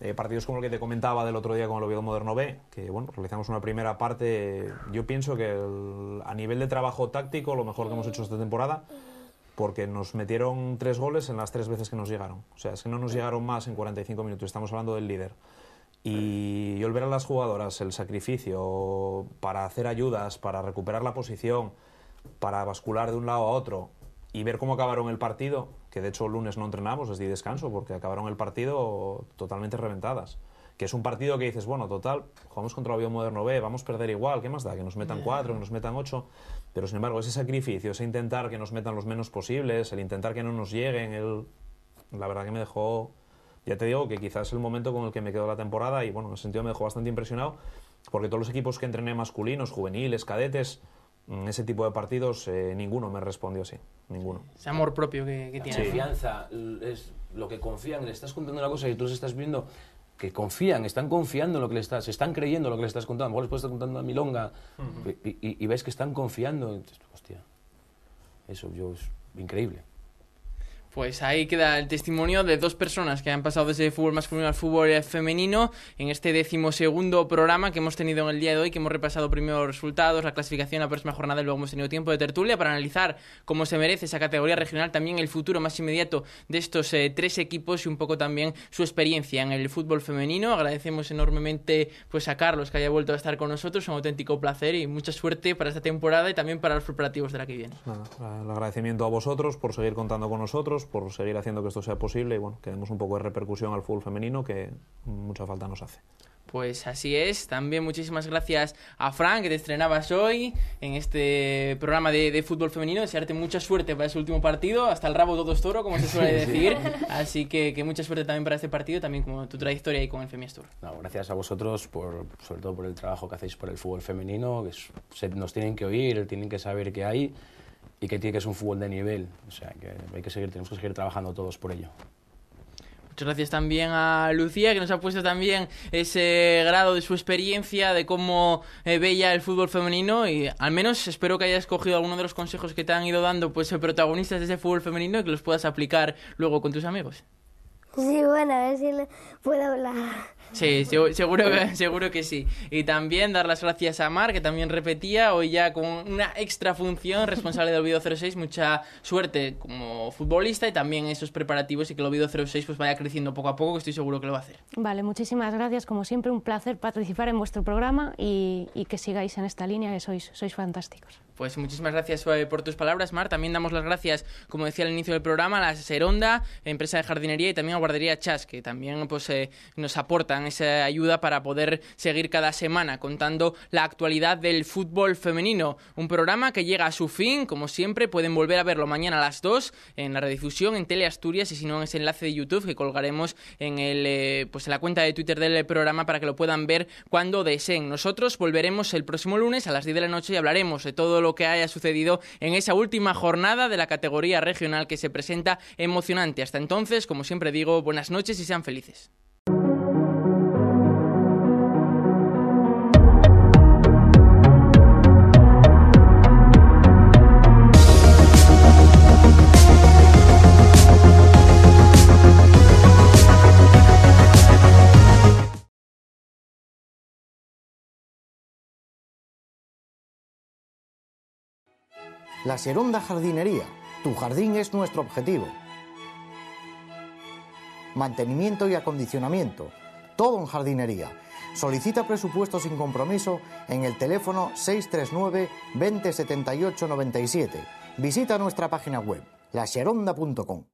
eh, partidos como el que te comentaba del otro día con el Oviedo Moderno B, que bueno, realizamos una primera parte, yo pienso que a nivel de trabajo táctico, lo mejor que hemos hecho esta temporada, porque nos metieron tres goles en las tres veces que nos llegaron. O sea, es que no nos llegaron más en 45 minutos, estamos hablando del líder. Y yo ver a las jugadoras el sacrificio para hacer ayudas, para recuperar la posición, para bascular de un lado a otro y ver cómo acabaron el partido, que de hecho el lunes no entrenamos, les di descanso porque acabaron el partido totalmente reventadas que es un partido que dices, bueno, total, jugamos contra el Moderno B, vamos a perder igual, ¿qué más da? Que nos metan cuatro, que nos metan ocho. Pero sin embargo, ese sacrificio, ese intentar que nos metan los menos posibles, el intentar que no nos lleguen, el... la verdad que me dejó, ya te digo, que quizás el momento con el que me quedó la temporada y bueno, en ese sentido me dejó bastante impresionado, porque todos los equipos que entrené masculinos, juveniles, cadetes, ese tipo de partidos eh, ninguno me respondió así, ninguno. Ese amor propio que, tiene. La Confianza, es lo que confían, le estás contando la cosa y tú los estás viendo que confían, están confiando en lo que le estás, están creyendo en lo que le estás contando. A les puedes estar contando a milonga y, ves que están confiando. hostia, eso yo es increíble. Pues ahí queda el testimonio de dos personas que han pasado desde el fútbol masculino al fútbol femenino en este decimosegundo programa que hemos tenido en el día de hoy, que hemos repasado primero los resultados, la clasificación, la próxima jornada y luego hemos tenido tiempo de tertulia para analizar cómo se merece esa categoría regional, también el futuro más inmediato de estos eh, tres equipos y un poco también su experiencia en el fútbol femenino. Agradecemos enormemente pues a Carlos que haya vuelto a estar con nosotros, un auténtico placer y mucha suerte para esta temporada y también para los preparativos de la que viene. el agradecimiento a vosotros por seguir contando con nosotros por seguir haciendo que esto sea posible y bueno, que demos un poco de repercusión al fútbol femenino que mucha falta nos hace. Pues así es, también muchísimas gracias a Frank que te estrenabas hoy en este programa de, de fútbol femenino, desearte mucha suerte para ese último partido, hasta el rabo todo toro, como se suele decir, así que, que, mucha suerte también para este partido, también con tu trayectoria y con el femi No, gracias a vosotros, por, sobre todo por el trabajo que hacéis por el fútbol femenino, que nos tienen que oír, tienen que saber que hay y que tiene un fútbol de nivel. O sea, que hay que seguir, tenemos que seguir trabajando todos por ello. Muchas gracias también a Lucía, que nos ha puesto también ese grado de su experiencia, de cómo ve eh, veía el fútbol femenino. Y al menos espero que hayas cogido alguno de los consejos que te han ido dando pues eh, protagonistas de ese fútbol femenino y que los puedas aplicar luego con tus amigos. Sí, bueno, a ver si puedo hablar. Sí, seguro, seguro que sí. Y también dar las gracias a Mar, que también repetía, hoy ya con una extra función, responsable del Oviedo 06, mucha suerte como futbolista y también esos preparativos y que el Oviedo 06 pues vaya creciendo poco a poco, que estoy seguro que lo va a hacer. Vale, muchísimas gracias, como siempre, un placer participar en vuestro programa y, y que sigáis en esta línea, que sois, sois fantásticos. Pues muchísimas gracias eh, por tus palabras, Mar. También damos las gracias, como decía al inicio del programa, a la Seronda, empresa de jardinería, y también a Guardería Chas, que también pues, eh, nos aportan esa ayuda para poder seguir cada semana contando la actualidad del fútbol femenino. Un programa que llega a su fin, como siempre, pueden volver a verlo mañana a las 2 en la redifusión, en Tele Asturias y si no, en ese enlace de YouTube que colgaremos en, el, eh, pues, en la cuenta de Twitter del programa para que lo puedan ver cuando deseen. Nosotros volveremos el próximo lunes a las 10 de la noche y hablaremos de todo lo que haya sucedido en esa última jornada de la categoría regional que se presenta emocionante. Hasta entonces, como siempre digo, buenas noches y sean felices. La Seronda Jardinería. Tu jardín es nuestro objetivo. Mantenimiento y acondicionamiento. Todo en jardinería. Solicita presupuesto sin compromiso en el teléfono 639 20 97. Visita nuestra página web, lasheronda.com.